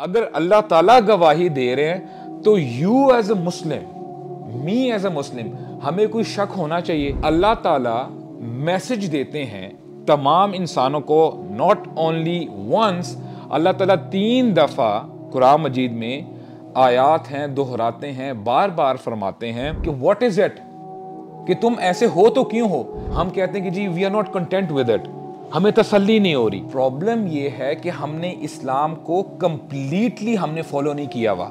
अगर अल्लाह ताला गवाही दे रहे हैं तो you as a Muslim me as a Muslim हमें कोई शक होना चाहिए अल्लाह ताला मैसेज देते हैं तमाम इंसानों को नॉट ओनली वंस अल्लाह ताला तीन दफ़ा कुरान मजीद में आयात हैं दोहराते हैं बार बार फरमाते हैं कि व्हाट इज़ इट कि तुम ऐसे हो तो क्यों हो हम कहते हैं कि जी we are not content with it हमें तसल्ली नहीं हो रही प्रॉब्लम यह है कि हमने इस्लाम को कम्प्लीटली हमने फॉलो नहीं किया हुआ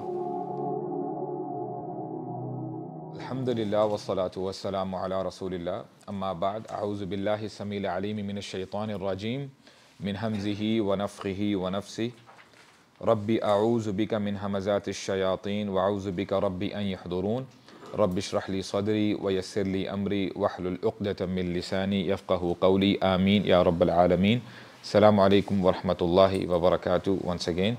अल्हम्दुलिल्लाह वसलात वसलाम अला रसूलिल्लाह अम्मा बाद आउज़बिल्लाह समील अलीम मिन शैतानरजीम मिन हमज़ी वनफ़ी वनफ़सी रब्बी आउज़बिका मिन हमज़ात शयातीन वाउज़बिका रब्बी अन यहदरून रब शरह ली सदरी वयसर ली अमरी वहलतमिलसानी यफ़क़ कौली आमीन या रबालमीन अल्लाम वरहमत ला वबरक वंस अगेन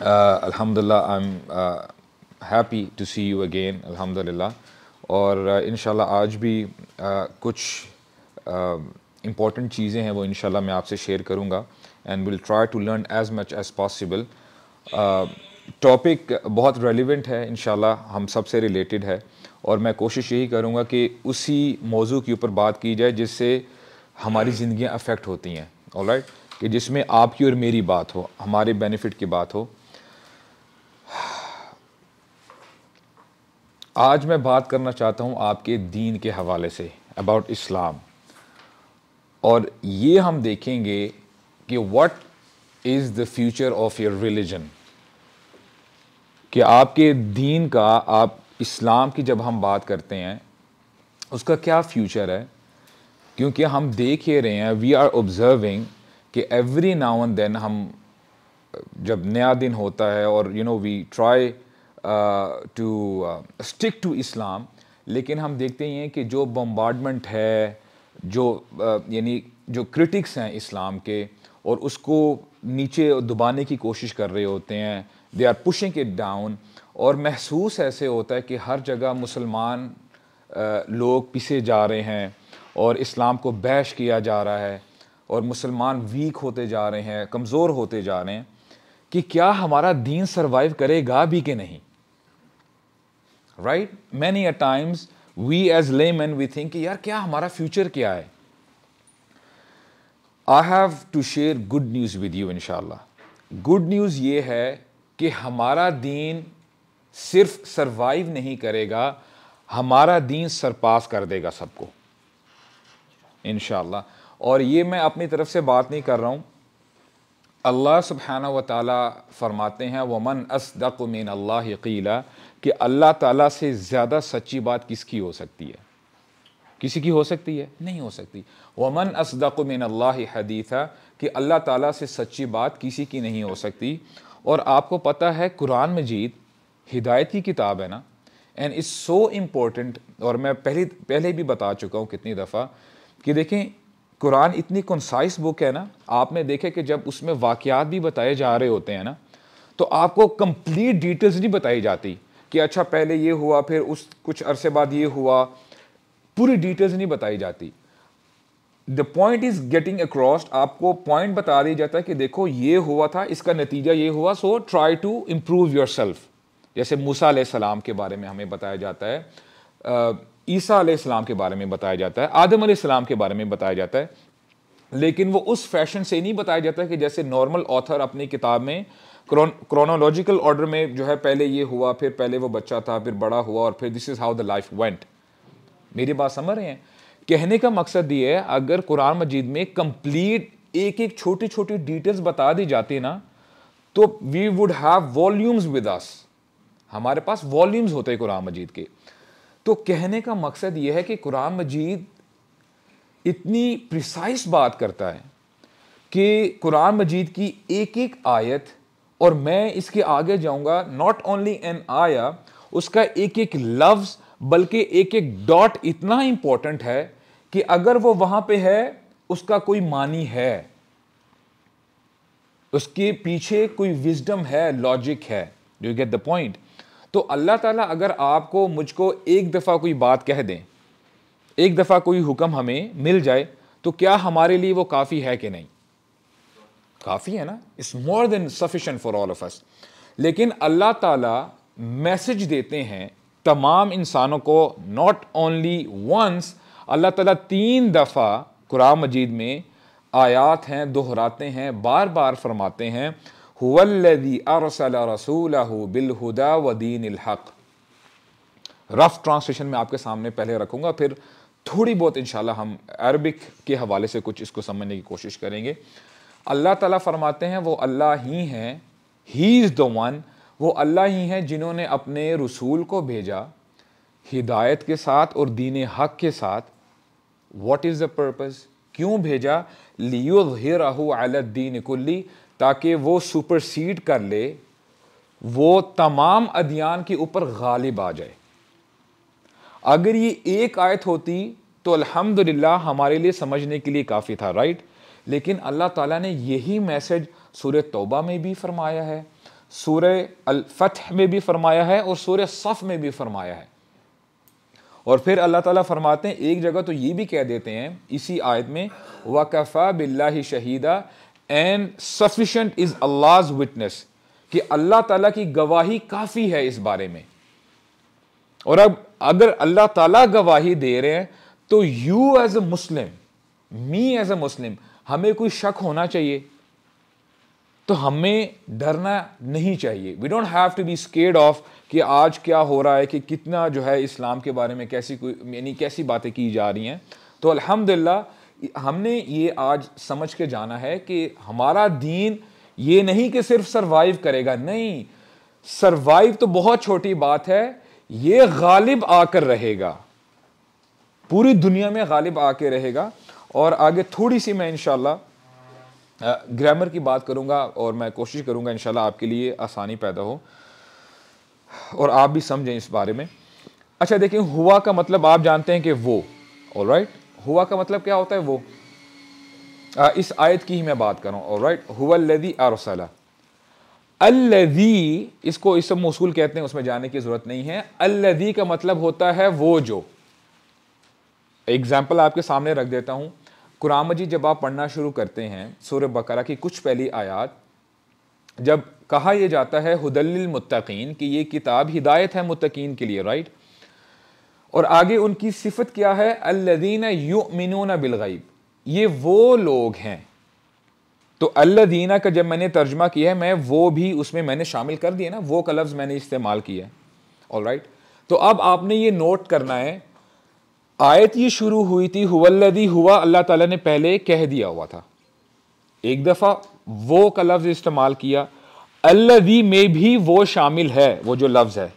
अलहमदिल्ला I am happy to see you again अलहमदिल्ला और इन uh, आज भी uh, कुछ इम्पॉर्टेंट uh, चीज़ें हैं वो इन मैं आपसे शेयर करूँगा and will try to learn as much as possible topic बहुत रेलिवेंट है इन हम सब से रिलेटेड है और मैं कोशिश यही करूँगा कि उसी मौजू के ऊपर बात की जाए जिससे हमारी ज़िंदियाँ अफेक्ट होती हैं ऑल right? कि जिसमें आपकी और मेरी बात हो हमारे बेनिफिट की बात हो आज मैं बात करना चाहता हूँ आपके दीन के हवाले से अबाउट इस्लाम और ये हम देखेंगे कि what is the future of your religion कि आपके दीन का आप इस्लाम की जब हम बात करते हैं उसका क्या फ्यूचर है क्योंकि हम देख ही रहे हैं वी आर ऑब्जर्विंग कि एवरी नाउ एंड देन हम जब नया दिन होता है और you know we try to stick to Islam लेकिन हम देखते ही हैं कि जो बम्बार्डमेंट है जो uh, यानी जो क्रिटिक्स हैं इस्लाम के और उसको नीचे दुबाने की कोशिश कर रहे होते हैं they are pushing it down और महसूस ऐसे होता है कि हर जगह मुसलमान लोग पिसे जा रहे हैं और इस्लाम को बैश किया जा रहा है और मुसलमान वीक होते जा रहे हैं कमज़ोर होते जा रहे हैं कि क्या हमारा दीन सर्वाइव करेगा भी कि नहीं right many a times we as layman we think कि यार क्या हमारा फ्यूचर क्या है I have to share good news with you इन गुड न्यूज़ ये है कि हमारा दीन सिर्फ सरवाइव नहीं करेगा हमारा दीन सरपास कर देगा सबको इन और ये मैं अपनी तरफ से बात नहीं कर रहा हूँ अल्लाह सुबहाना व ताली फरमाते हैं वमन मीन अल्लाह यकीला कि अल्लाह ताला से ज़्यादा सच्ची बात किसकी हो सकती है किसी की हो सकती है नहीं हो सकती वमन असदक मीन अल्लाह हदीफ़ा कि अल्लाह ताला से सच्ची बात किसी की नहीं हो सकती और आपको पता है कुरान मजीद हिदायत की किताब है ना एंड इज़ सो इम्पोर्टेंट और मैं पहले पहले भी बता चुका हूँ कितनी दफ़ा कि देखें कुरान इतनी कंसाइस बुक है ना आपने देखे कि जब उसमें वाक़ात भी बताए जा रहे होते हैं ना तो आपको कंप्लीट डिटेल्स नहीं बताई जाती कि अच्छा पहले ये हुआ फिर उस कुछ अरसे बाद ये हुआ पूरी डिटेल्स नहीं बताई जाती the point is getting across आपको पॉइंट बता दिया जाता है कि देखो ये हुआ था इसका नतीजा ये हुआ so try to improve yourself जैसे मूसा सलाम के बारे में हमें बताया जाता है ईसा सलाम के बारे में बताया जाता है आदम सलाम के बारे में बताया जाता है लेकिन वो उस फैशन से नहीं बताया जाता कि जैसे नॉर्मल ऑथर अपनी किताब में क्रोनोलॉजिकल ऑर्डर में जो है पहले ये हुआ फिर पहले वो बच्चा था फिर बड़ा हुआ और फिर this is how the life went मेरी बात समझ रहे हैं कहने का मकसद ये है अगर कुरान मजीद में कंप्लीट एक एक छोटी छोटी डिटेल्स बता दी जाती ना तो we would have volumes with us हमारे पास वॉल्यूम्स होते हैं कुरान मजीद के तो कहने का मकसद ये है कि कुरान मजीद इतनी प्रिसाइस बात करता है कि कुरान मजीद की एक एक आयत और मैं इसके आगे जाऊंगा नॉट ओनली एन आया उसका एक एक लफ्ज़ बल्कि एक एक डॉट इतना इम्पॉर्टेंट है कि अगर वो वहां पे है उसका कोई मानी है उसके पीछे कोई विजडम है लॉजिक है do you get the point तो अल्लाह ताला अगर आपको मुझको एक दफ़ा कोई बात कह दें एक दफ़ा कोई हुक्म हमें मिल जाए तो क्या हमारे लिए वो काफ़ी है कि नहीं काफ़ी है ना it's more than sufficient for all of us लेकिन अल्लाह ताला मैसेज देते हैं तमाम इंसानों को नॉट ओनली वंस अल्लाह ताला तीन दफ़ा कुरान मजीद में आयात हैं दोहराते हैं बार बार फरमाते हैं हुवल्लदी अरसल रसूल बिलहुदा व दीन हक़ रफ़ ट्रांसलेशन में आपके सामने पहले रखूँगा फिर थोड़ी बहुत इन हम अरबिक के हवाले से कुछ इसको समझने की कोशिश करेंगे अल्लाह ताला फरमाते हैं वो अल्लाह ही हैं ही इज़ द वन वो अल्लाह ही हैं जिन्होंने अपने रसूल को भेजा हिदायत के साथ और दीन हक के साथ वॉट इज़ द पर्पज़ क्यों भेजा लियो हिराहू आलद्दीन कुल्ली ताकि वो सुपरसीड कर ले वो तमाम अदियान के ऊपर गालिब आ जाए अगर ये एक आयत होती तो अल्हम्दुलिल्लाह हमारे लिए समझने के लिए काफ़ी था राइट लेकिन अल्लाह ताला ने यही मैसेज सूर्य तौबा में भी फरमाया है सूर्य अलफ में भी फरमाया है और सूर्य सफ़ में भी फरमाया है और फिर अल्लाह ताला फरमाते हैं एक जगह तो ये भी कह देते हैं इसी आयत में वकफ़ा बिल्ला शहीदा एंड सफिशेंट इज़ अल्लाज विटनेस कि अल्लाह ताला की गवाही काफ़ी है इस बारे में और अब अगर अल्लाह ताला गवाही दे रहे हैं तो you as a Muslim me as a Muslim हमें कोई शक होना चाहिए तो हमें डरना नहीं चाहिए we don't have to be scared of कि आज क्या हो रहा है कि कितना जो है इस्लाम के बारे में कैसी कोई यानी कैसी बातें की जा रही हैं तो अल्हम्दुलिल्लाह हमने ये आज समझ के जाना है कि हमारा दीन ये नहीं कि सिर्फ सरवाइव करेगा नहीं सरवाइव तो बहुत छोटी बात है ये गालिब आकर रहेगा पूरी दुनिया में गालिब आके रहेगा और आगे थोड़ी सी मैं इनशाला ग्रामर की बात करूंगा और मैं कोशिश करूंगा इंशाल्लाह आपके लिए आसानी पैदा हो और आप भी समझें इस बारे में अच्छा देखिए हुआ का मतलब आप जानते हैं कि वो और राइट हुआ का मतलब क्या होता है वो आ, इस आयत की ही मैं बात कर रहा हूँ और राइट हुआ लदी अल्लदी इसको सब मौसूल कहते हैं उसमें जाने की ज़रूरत नहीं है अल्लदी का मतलब होता है वो जो एग्जाम्पल आपके सामने रख देता हूँ कुरान मजीद जब आप पढ़ना शुरू करते हैं सूर्य बकरा की कुछ पहली आयात जब कहा यह जाता है हुदलमतकीन कि यह किताब हिदायत है मुतकीन के लिए राइट और आगे उनकी सिफत क्या है अल्लदीन युमिनून बिलगैब ये वो लोग हैं तो अल्लदीना का जब मैंने तर्जमा किया है मैं वो भी उसमें मैंने शामिल कर दिया ना वो का लफ्ज़ मैंने इस्तेमाल किया है ऑल राइट तो अब आपने ये नोट करना है आयत ये शुरू हुई थी हुवल्लदी हुआ अल्लाह ताला ने पहले कह दिया हुआ था एक दफ़ा वो का लफ्ज़ इस्तेमाल किया अल्लदी में भी वो शामिल है वो जो लफ्ज़ है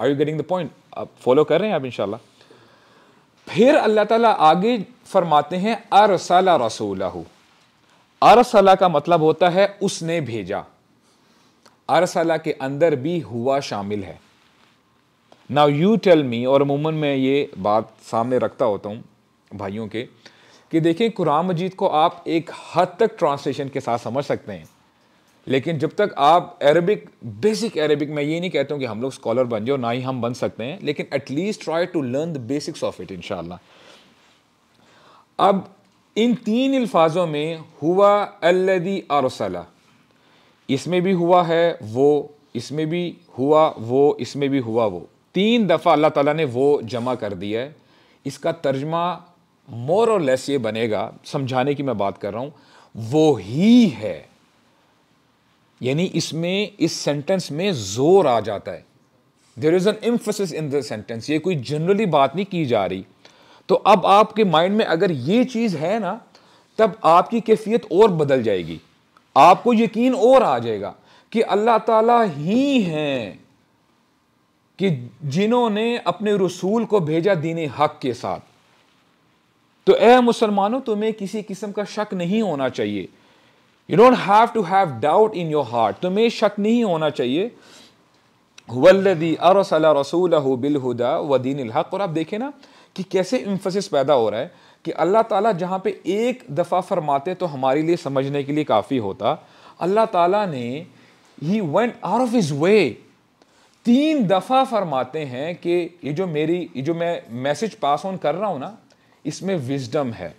are you getting the point आप फॉलो कर रहे हैं आप इन फिर अल्लाह ताला आगे फरमाते हैं अरसला रसूला अरसला का मतलब होता है उसने भेजा अरसला के अंदर भी हुआ शामिल है नाउ यू टेल मी और अमूमन मैं ये बात सामने रखता होता हूँ भाइयों के कि देखें कुरान मजीद को आप एक हद तक ट्रांसलेशन के साथ समझ सकते हैं लेकिन जब तक आप अरबिक बेसिक अरबिक मैं ये नहीं कहता हूँ कि हम लोग स्कॉलर बन जाओ ना ही हम बन सकते हैं लेकिन at least try to learn the basics of it इन अब इन तीन अल्फाजों में हुआ अल्लदी अरसला इसमें भी हुआ है वो इसमें भी हुआ वो इसमें भी हुआ वो तीन दफ़ा अल्लाह ताला ने वो जमा कर दिया है इसका तर्जमा मोर और लेस ये बनेगा समझाने की मैं बात कर रहा हूँ वो ही है यानी इसमें इस सेंटेंस में ज़ोर आ जाता है there is an emphasis in the sentence ये कोई जनरली बात नहीं की जा रही तो अब आपके माइंड में अगर ये चीज़ है ना तब आपकी कैफियत और बदल जाएगी आपको यकीन और आ जाएगा कि अल्लाह ताला ही हैं कि जिन्होंने अपने रसूल को भेजा दीन हक के साथ तो ए मुसलमानों तुम्हें किसी किस्म का शक नहीं होना चाहिए you don't have to have doubt in your heart तुम्हें शक नहीं होना चाहिए वल्लदी अरसला रसूल बिलहुदा व दीन हक और आप देखें ना कि कैसे इम्फोसिस पैदा हो रहा है कि अल्लाह ताला जहाँ पे एक दफ़ा फरमाते तो हमारे लिए समझने के लिए काफ़ी होता अल्लाह ताला ने he went out of his way तीन दफ़ा फरमाते हैं कि ये जो मेरी ये जो मैं मैसेज पास ऑन कर रहा हूँ ना इसमें विजडम है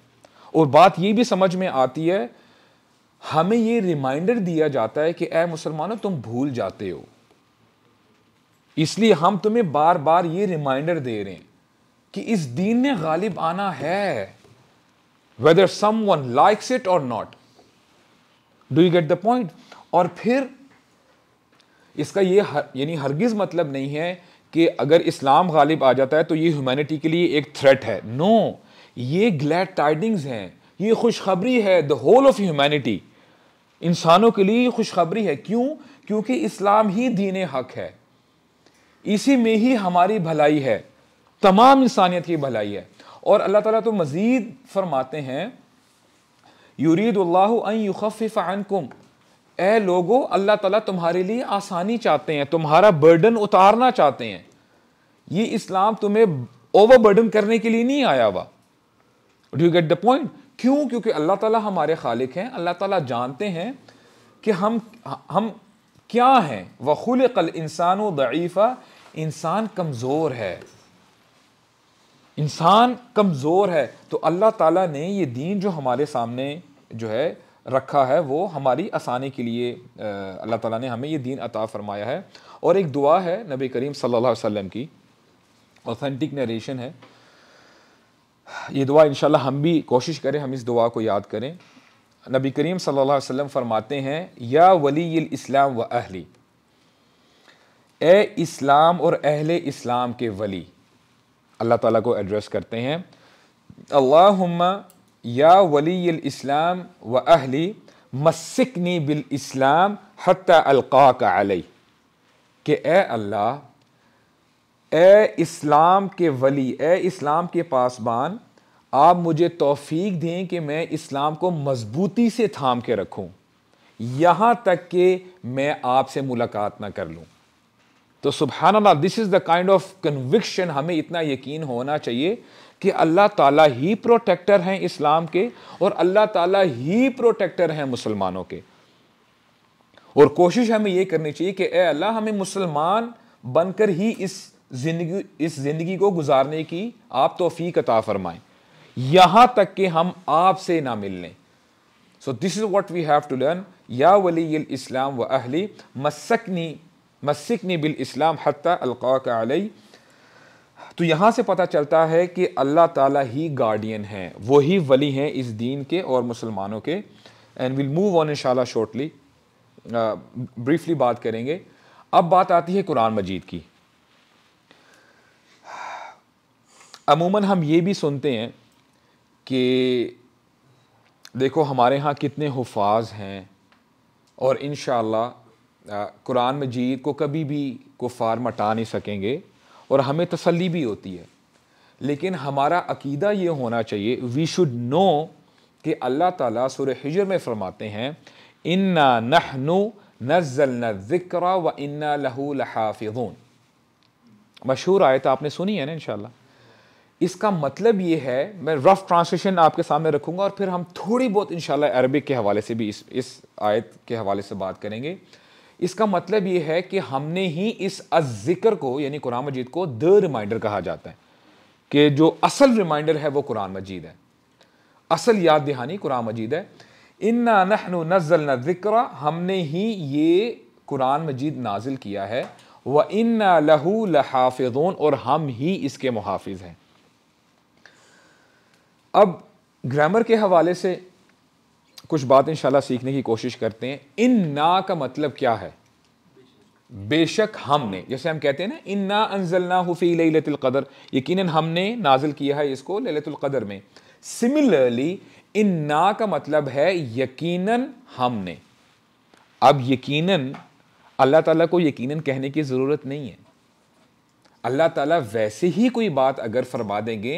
और बात ये भी समझ में आती है हमें ये रिमाइंडर दिया जाता है कि ए मुसलमानों तुम भूल जाते हो इसलिए हम तुम्हें बार बार ये रिमाइंडर दे रहे हैं कि इस दीन ने गालिब आना है whether someone likes it और not do you get the point और फिर इसका ये हर, यानी हरगिज़ मतलब नहीं है कि अगर इस्लाम गालिब आ जाता है तो ये ह्यूमैनिटी के लिए एक थ्रेट है नो ये ग्लैड टाइडिंग्स हैं ये खुशखबरी है द होल ऑफ़ ह्यूमैनिटी इंसानों के लिए खुशखबरी है क्यों क्योंकि इस्लाम ही दीन हक है इसी में ही हमारी भलाई है तमाम इंसानियत की भलाई है और अल्लाह ताला तो मज़ीद फरमाते हैं अनकुम ए लोगो अल्लाह ताला तुम्हारे लिए आसानी चाहते हैं तुम्हारा बर्डन उतारना चाहते हैं ये इस्लाम तुम्हें ओवर बर्डन करने के लिए नहीं आया हुआ do you get the point क्यों क्योंकि अल्लाह ताला हमारे खालिक हैं अल्लाह ताला जानते हैं कि हम हम क्या हैं वखुल कल इंसान वीफा इंसान कमज़ोर है इंसान कमज़ोर है तो अल्लाह ताला ने ये दीन जो हमारे सामने जो है रखा है वो हमारी आसानी के लिए अल्लाह ताला ने हमें ये दीन अता फरमाया है और एक दुआ है नबी करीम सल्लल्लाहु अलैहि वसल्लम की ऑथेंटिक नरेशन है ये दुआ इन हम भी कोशिश करें हम इस दुआ को याद करें नबी करीम सल्लल्लाहु अलैहि वसल्लम फरमाते हैं या वली इस्लाम व अहली ए इस्लाम और अहल इस्लाम के वली अल्लाह ताला को एड्रेस करते हैं अल्लाहुम्मा या वली इस्लाम व अहली मसिकनी बिल इस्लाम हत अलका का अलई के ए अल्लाह ए इस्लाम के वली ए इस्लाम के पासबान आप मुझे तौफीक दें कि मैं इस्लाम को मजबूती से थाम के रखूं यहाँ तक कि मैं आपसे मुलाकात ना कर लूँ तो सुबहानल्लाह this is the kind of conviction हमें इतना यकीन होना चाहिए कि अल्लाह ताला ही प्रोटेक्टर हैं इस्लाम के और अल्लाह ताला ही प्रोटेक्टर हैं मुसलमानों के और कोशिश हमें यह करनी चाहिए कि ए अल्लाह हमें मुसलमान बनकर ही इस जिंदगी इस ज़िंदगी को गुजारने की आप तोफ़ी अता फरमाएं यहां तक कि हम आपसे ना मिल लें so this is what we have to learn या वली इस्लाम व अहली मसकनी मसकनी बिल इस्लाम हत्ता अलका अलई तो यहाँ से पता चलता है कि अल्लाह ताला ही गार्डियन है वही वली हैं इस दीन के और मुसलमानों के and will move on in shortly briefly बात करेंगे अब बात आती है कुरान मजीद की अमूमन हम ये भी सुनते हैं कि देखो हमारे यहाँ कितने हफाज हैं और इन uh, कुरान मजीद को कभी भी कुफार मटा नहीं सकेंगे और हमें तसली भी होती है लेकिन हमारा अकीदा ये होना चाहिए वी शुड नो कि अल्लाह ताला सुर हिजर में फरमाते हैं इन्ना नहनु नज़ल ज़िक्र व इन्ना लहू लहाफिजून मशहूर आयत आपने सुनी है ना इन इसका मतलब ये है मैं रफ़ ट्रांसलेशन आपके सामने रखूँगा और फिर हम थोड़ी बहुत इन अरबिक के हवाले से भी इस इस आयत के हवाले से बात करेंगे इसका मतलब ये है कि हमने ही इस अजिक्र को यानी कुरान मजीद को द रिमाइंडर कहा जाता है कि जो असल रिमाइंडर है वो कुरान मजीद है असल याद दहानी कुरान मजीद है इन्ना नहनु नज़ल जिक्र हमने ही ये कुरान मजीद नाजिल किया है व इन्ना लहू लहाफोन और हम ही इसके मुहाफिज हैं अब ग्रामर के हवाले से कुछ बात इंशाल्लाह सीखने की कोशिश करते हैं इन ना का मतलब क्या है बेशक हमने जैसे हम कहते हैं ना इन ना ना हुफ़ी लतुल्क़दर यकीन हमने नाजिल किया है इसको ललितर में सिमिलरली इन ना का मतलब है यकीनन हमने अब यकीनन अल्लाह ताला को यकीनन कहने की ज़रूरत नहीं है अल्लाह ताला वैसे ही कोई बात अगर फरमा देंगे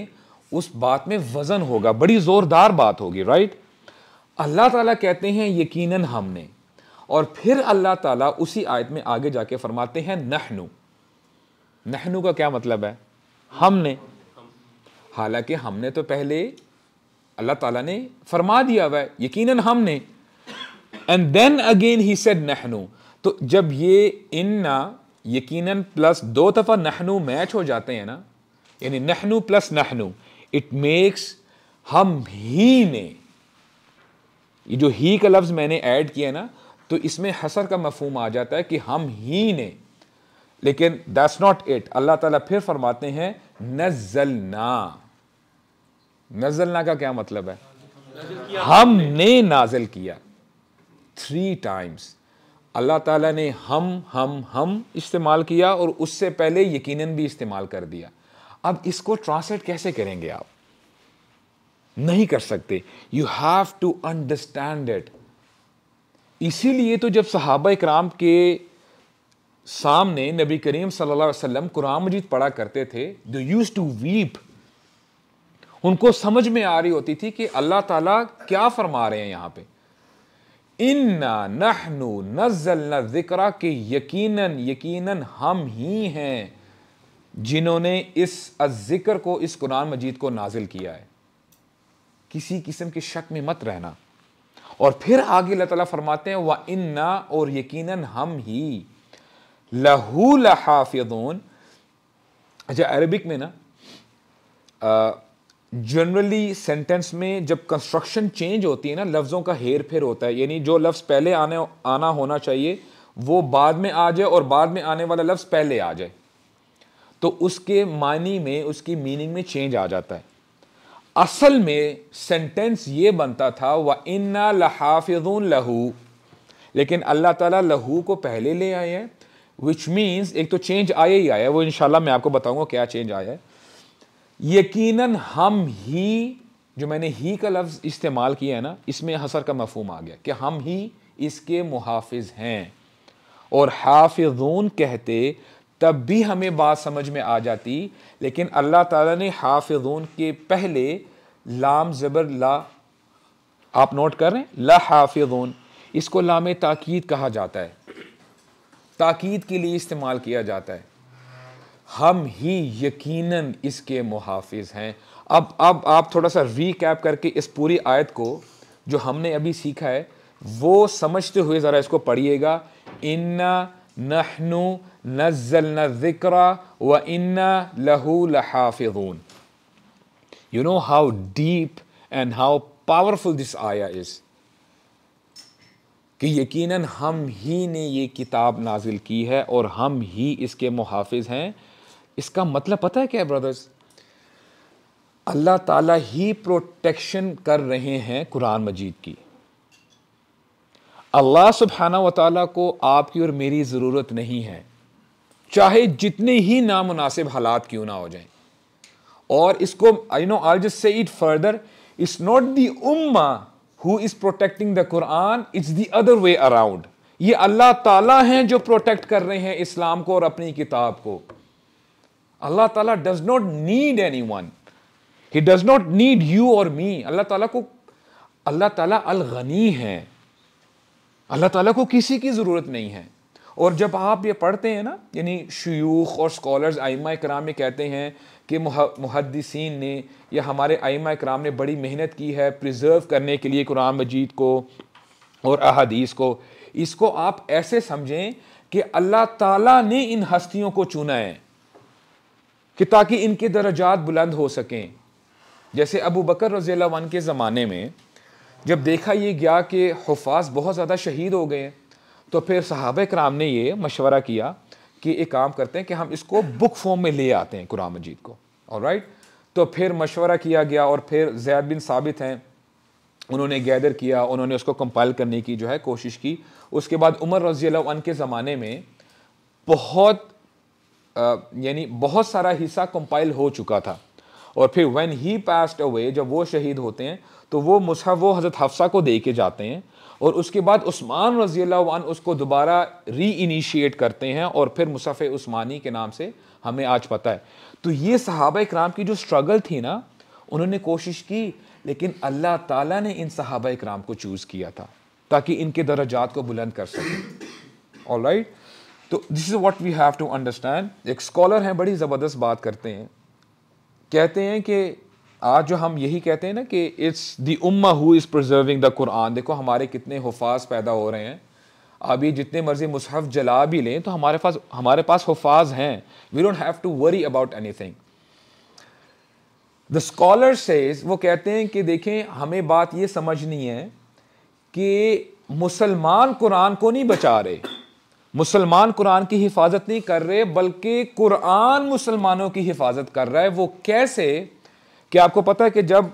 उस बात में वज़न होगा बड़ी ज़ोरदार बात होगी राइट अल्लाह ताला कहते हैं यकीनन हमने और फिर अल्लाह ताला उसी आयत में आगे जाके फरमाते हैं नहनु नहनु का क्या मतलब है हमने हालांकि हमने तो पहले अल्लाह ताला ने फरमा दिया हुआ है यकीनन हमने and then again he said नहनु तो जब ये इन्ना यकीनन प्लस दो दफ़ा नहनु मैच हो जाते हैं ना यानी नहनु प्लस नहनु इट मेक्स हम ही ने ये जो ही का लफ्ज़ मैंने ऐड किया ना तो इसमें हसर का मफहम आ जाता है कि हम ही ने लेकिन दैट्स नॉट इट अल्लाह ताला फिर फरमाते हैं नजलना नजलना का क्या मतलब है हमने नाजिल किया थ्री टाइम्स अल्लाह ताला ने हम हम हम इस्तेमाल किया और उससे पहले यकीनन भी इस्तेमाल कर दिया अब इसको ट्रांसलेट कैसे करेंगे आप नहीं कर सकते you have to understand it इसीलिए तो जब सहाबा कराम के सामने नबी करीम सल्लल्लाहु अलैहि वसल्लम कुरान मजीद पढ़ा करते थे दो यूज टू वीप उनको समझ में आ रही होती थी कि अल्लाह ताला क्या फरमा रहे हैं यहां पे इन्ना नहनु नजलना जिक्रा के यकीनन यकीनन हम ही हैं जिन्होंने इस जिक्र को इस कुरान मजीद को नाजिल किया है किसी किस्म के शक में मत रहना और फिर आगे अल्लाह ताला फरमाते हैं व इन्ना और यकीनन हम ही लहू लहाफिदून अच्छा अरबिक में ना जनरली सेंटेंस में जब कंस्ट्रक्शन चेंज होती है ना लफ्ज़ों का हेर फेर होता है यानी जो लफ्ज़ पहले आने आना होना चाहिए वो बाद में आ जाए और बाद में आने वाला लफ्ज़ पहले आ जाए तो उसके मानी में उसकी मीनिंग में चेंज आ जाता है असल में सेंटेंस ये बनता था व इन्ना लहाफिजून लहू लेकिन अल्लाह ताला लहू को पहले ले आए हैं विच मीन्स एक तो चेंज आया ही आया वो इनशाला मैं आपको बताऊंगा क्या चेंज आया है यकीनन हम ही जो मैंने ही का लफ्ज़ इस्तेमाल किया है ना इसमें हसर का मफहम आ गया कि हम ही इसके मुहाफ़ हैं और हाफिजून कहते तब भी हमें बात समझ में आ जाती लेकिन अल्लाह ताला ने हाफिजून के पहले लाम ज़बर ला आप नोट कर रहे हैं ला हाफिजून इसको लाम ताकीद कहा जाता है ताकीद के लिए इस्तेमाल किया जाता है हम ही यकीनन इसके मुहाफ़ हैं अब अब आप थोड़ा सा रीकैप करके इस पूरी आयत को जो हमने अभी सीखा है वो समझते हुए ज़रा इसको पढ़िएगा इन्ना नहनु नज़ल ज़िक्रा व इन्ना लहू लहाफिजून you know how deep and how powerful this आया कि यकीनन हम ही ने ये किताब नाजिल की है और हम ही इसके मुहाफ़ हैं इसका मतलब पता है क्या ब्रदर्स अल्लाह ताला ही प्रोटेक्शन कर रहे हैं कुरान मजीद की अल्लाह सुबहाना व ताला को आपकी और मेरी ज़रूरत नहीं है चाहे जितने ही नामनासिब हालात क्यों ना हो जाए और इसको I know I just say it further it's not the उम्मा who is protecting the Quran it's the other way around ये अल्लाह ताला हैं जो प्रोटेक्ट कर रहे हैं इस्लाम को और अपनी किताब को अल्लाह ताला does not need anyone he does not need you और मी अल्लाह ताला को अल्लाह ताला अलगनी है अल्लाह ताला को किसी की ज़रूरत नहीं है और जब आप ये पढ़ते हैं ना यानी शयूख और स्कॉलर्स आइमा कराम ये कहते हैं कि मुहदसिन ने या हमारे आइमा कराम ने बड़ी मेहनत की है प्रिजर्व करने के लिए कुरान मजीद को और अहदीस को इसको आप ऐसे समझें कि अल्लाह ताला ने इन हस्तियों को चुना है कि ताकि इनके दर्जात बुलंद हो सकें जैसे अबू बकर रज़ी के ज़माने में जब देखा ये गया कि हफाज बहुत ज़्यादा शहीद हो गए हैं तो फिर साहब कराम ने ये मशवरा किया कि एक काम करते हैं कि हम इसको बुक फॉर्म में ले आते हैं कुरान मजीद को और राइट तो फिर मशवरा किया गया और फिर जैद बिन साबित हैं उन्होंने गैदर किया उन्होंने उसको कंपाइल करने की जो है कोशिश की उसके बाद उमर रजी अन के ज़माने में बहुत यानी बहुत सारा हिस्सा कंपाइल हो चुका था और फिर व्हेन ही पास्ट अवे जब वो शहीद होते हैं तो वो मुसहफ वो हज़रत हफ्सा को दे के जाते हैं और उसके बाद उस्मान रजी अल्लाह उसको दोबारा री इनिशिएट करते हैं और फिर मुसफ़ उस्मानी के नाम से हमें आज पता है तो ये सहाबा कराम की जो स्ट्रगल थी ना उन्होंने कोशिश की लेकिन अल्लाह ताला ने इन सहाबा कराम को चूज़ किया था ताकि इनके दर्जात को बुलंद कर सकें ऑल राइट तो this is what we have to understand एक स्कॉलर हैं बड़ी ज़बरदस्त बात करते हैं कहते हैं कि आज जो हम यही कहते हैं ना कि इट्स दी उम्मा who is preserving the Quran देखो हमारे कितने हफाज पैदा हो रहे हैं अब ये जितने मर्ज़ी मुसहफ़ जला भी लें तो हमारे पास हमारे पास हफाज हैं we don't have to worry about anything the scholar says वो कहते हैं कि देखें हमें बात ये समझनी है कि मुसलमान कुरान को नहीं बचा रहे मुसलमान कुरान की हिफाजत नहीं कर रहे बल्कि कुरान मुसलमानों की हिफाजत कर रहा है वो कैसे क्या आपको पता है कि जब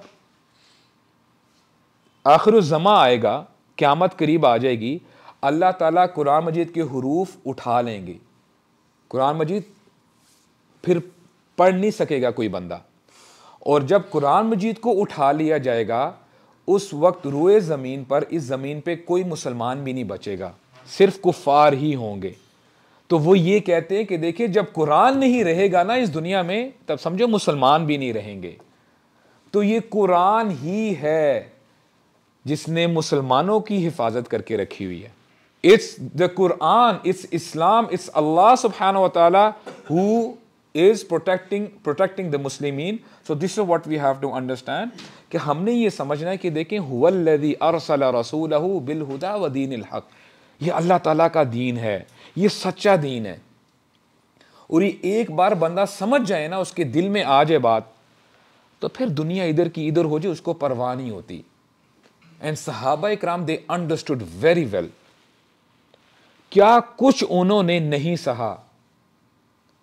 आखिर ज़मा आएगा क़्यामत करीब आ जाएगी अल्लाह ताला कुरान मजीद के हरूफ उठा लेंगे कुरान मजीद फिर पढ़ नहीं सकेगा कोई बंदा और जब कुरान मजीद को उठा लिया जाएगा उस वक्त रोए ज़मीन पर इस ज़मीन पे कोई मुसलमान भी नहीं बचेगा सिर्फ कुफार ही होंगे तो वो ये कहते हैं कि देखिए जब कुरान नहीं रहेगा ना इस दुनिया में तब समझो मुसलमान भी नहीं रहेंगे तो ये कुरान ही है जिसने मुसलमानों की हिफाजत करके रखी हुई है it's the Quran it's Islam it's अल्लाह सुबहान हु is protecting protecting the Muslim so this is what we have to understand कि हमने ये समझना है कि देखें हुवल्लदी अरसल रसूल बिलहुदा व दीन हक ये अल्लाह ताला का दीन है ये सच्चा दीन है और ये एक बार बंदा समझ जाए ना उसके दिल में आ जाए बात तो फिर दुनिया इधर की इधर हो जाए उसको परवाह नहीं होती एंड सहाबा इक्राम दे अंडरस्टूड वेरी वेल क्या कुछ उन्होंने नहीं सहा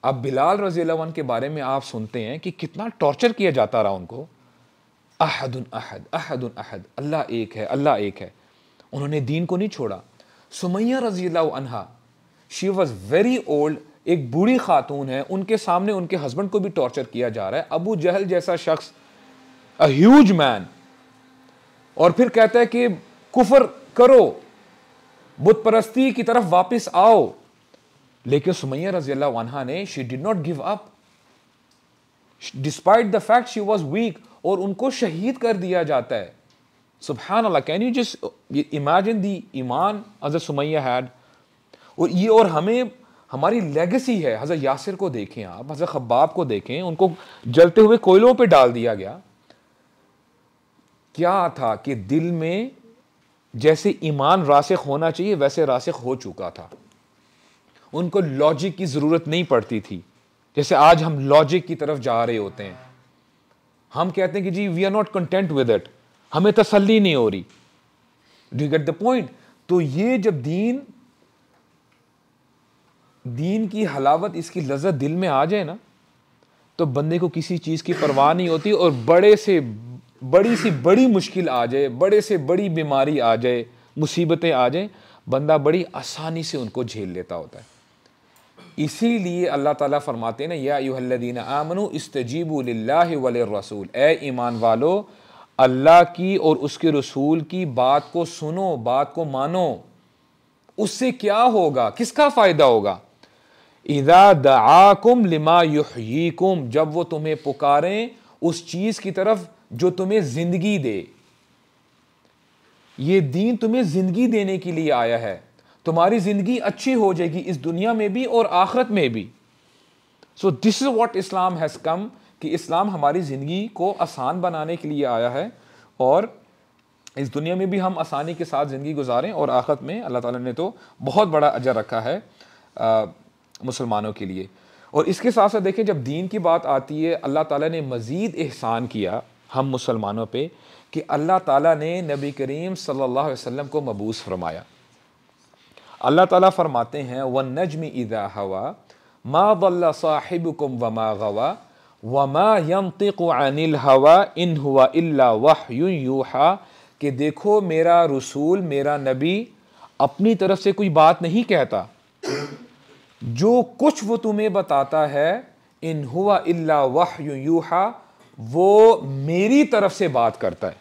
अब बिलाल रजी के बारे में आप सुनते हैं कि कितना टॉर्चर किया जाता रहा उनको अहदुन अहद अहदुन अहद अल्लाह एक है अल्लाह एक है उन्होंने दीन को नहीं छोड़ा सुमैया रजी अनहा शी वॉज वेरी ओल्ड एक बूढ़ी खातून है उनके सामने उनके हस्बैंड को भी टॉर्चर किया जा रहा है अबू जहल जैसा शख्स अ ह्यूज मैन और फिर कहता है कि कुफर करो बुत परस्ती की तरफ वापस आओ लेकिन सुमैया रजी अल्लाह ने she did not give up despite the fact she was weak और उनको शहीद कर दिया जाता है सुबहान अल्लाह can you just imagine the ईमान अजर सुमैया हैड और ये और हमें हमारी लेगेसी है हज़रत यासिर को देखें आप हज़रत खब्बाब को देखें उनको जलते हुए कोयलों पे डाल दिया गया क्या था कि दिल में जैसे ईमान रासिक होना चाहिए वैसे रासिक हो चुका था उनको लॉजिक की ज़रूरत नहीं पड़ती थी जैसे आज हम लॉजिक की तरफ जा रहे होते हैं हम कहते हैं कि जी we are not content with it हमें तसल्ली नहीं हो रही डू गेट द पॉइंट तो ये जब दीन दीन की हलावत इसकी लज्जत दिल में आ जाए ना तो बंदे को किसी चीज़ की परवाह नहीं होती और बड़े से बड़ी सी बड़ी मुश्किल आ जाए बड़े से बड़ी बीमारी आ जाए मुसीबतें आ जाए बंदा बड़ी आसानी से उनको झेल लेता होता है इसीलिए अल्लाह ताला फरमाते हैं ना या आमन आमनु इस्तजीबू वल रसूल ए ईमान वालो अल्लाह की और उसके रसूल की बात को सुनो बात को मानो उससे क्या होगा किसका फ़ायदा होगा इदा दआकुम लिमा युहयीकुम जब वो तुम्हें पुकारें उस चीज़ की तरफ जो तुम्हें ज़िंदगी दे ये दीन तुम्हें ज़िंदगी देने के लिए आया है तुम्हारी ज़िंदगी अच्छी हो जाएगी इस दुनिया में भी और आखरत में भी so this is what Islam has come कि इस्लाम हमारी ज़िंदगी को आसान बनाने के लिए आया है और इस दुनिया में भी हम आसानी के साथ ज़िंदगी गुजारें और आखिरत में अल्लाह ताला ने तो बहुत बड़ा अजर रखा है आ, मुसलमानों के लिए और इसके साथ साथ देखें जब दीन की बात आती है अल्लाह ताला ने मज़ीद एहसान किया हम मुसलमानों पे कि अल्लाह ताला ने नबी करीम सल्लल्लाहु अलैहि वसल्लम को मबूस फरमाया अल्लाह ताला फरमाते हैं व नजम इदा हवा मा वल्ला साहिब कुम वमा गवा वमा यम अनिल हवा इन हुआ इल्ला वाह यूहा कि देखो मेरा रसूल मेरा नबी अपनी तरफ से कोई बात नहीं कहता जो कुछ वो तुम्हें बताता है इन हुआ इल्ला वह यूहा वो मेरी तरफ से बात करता है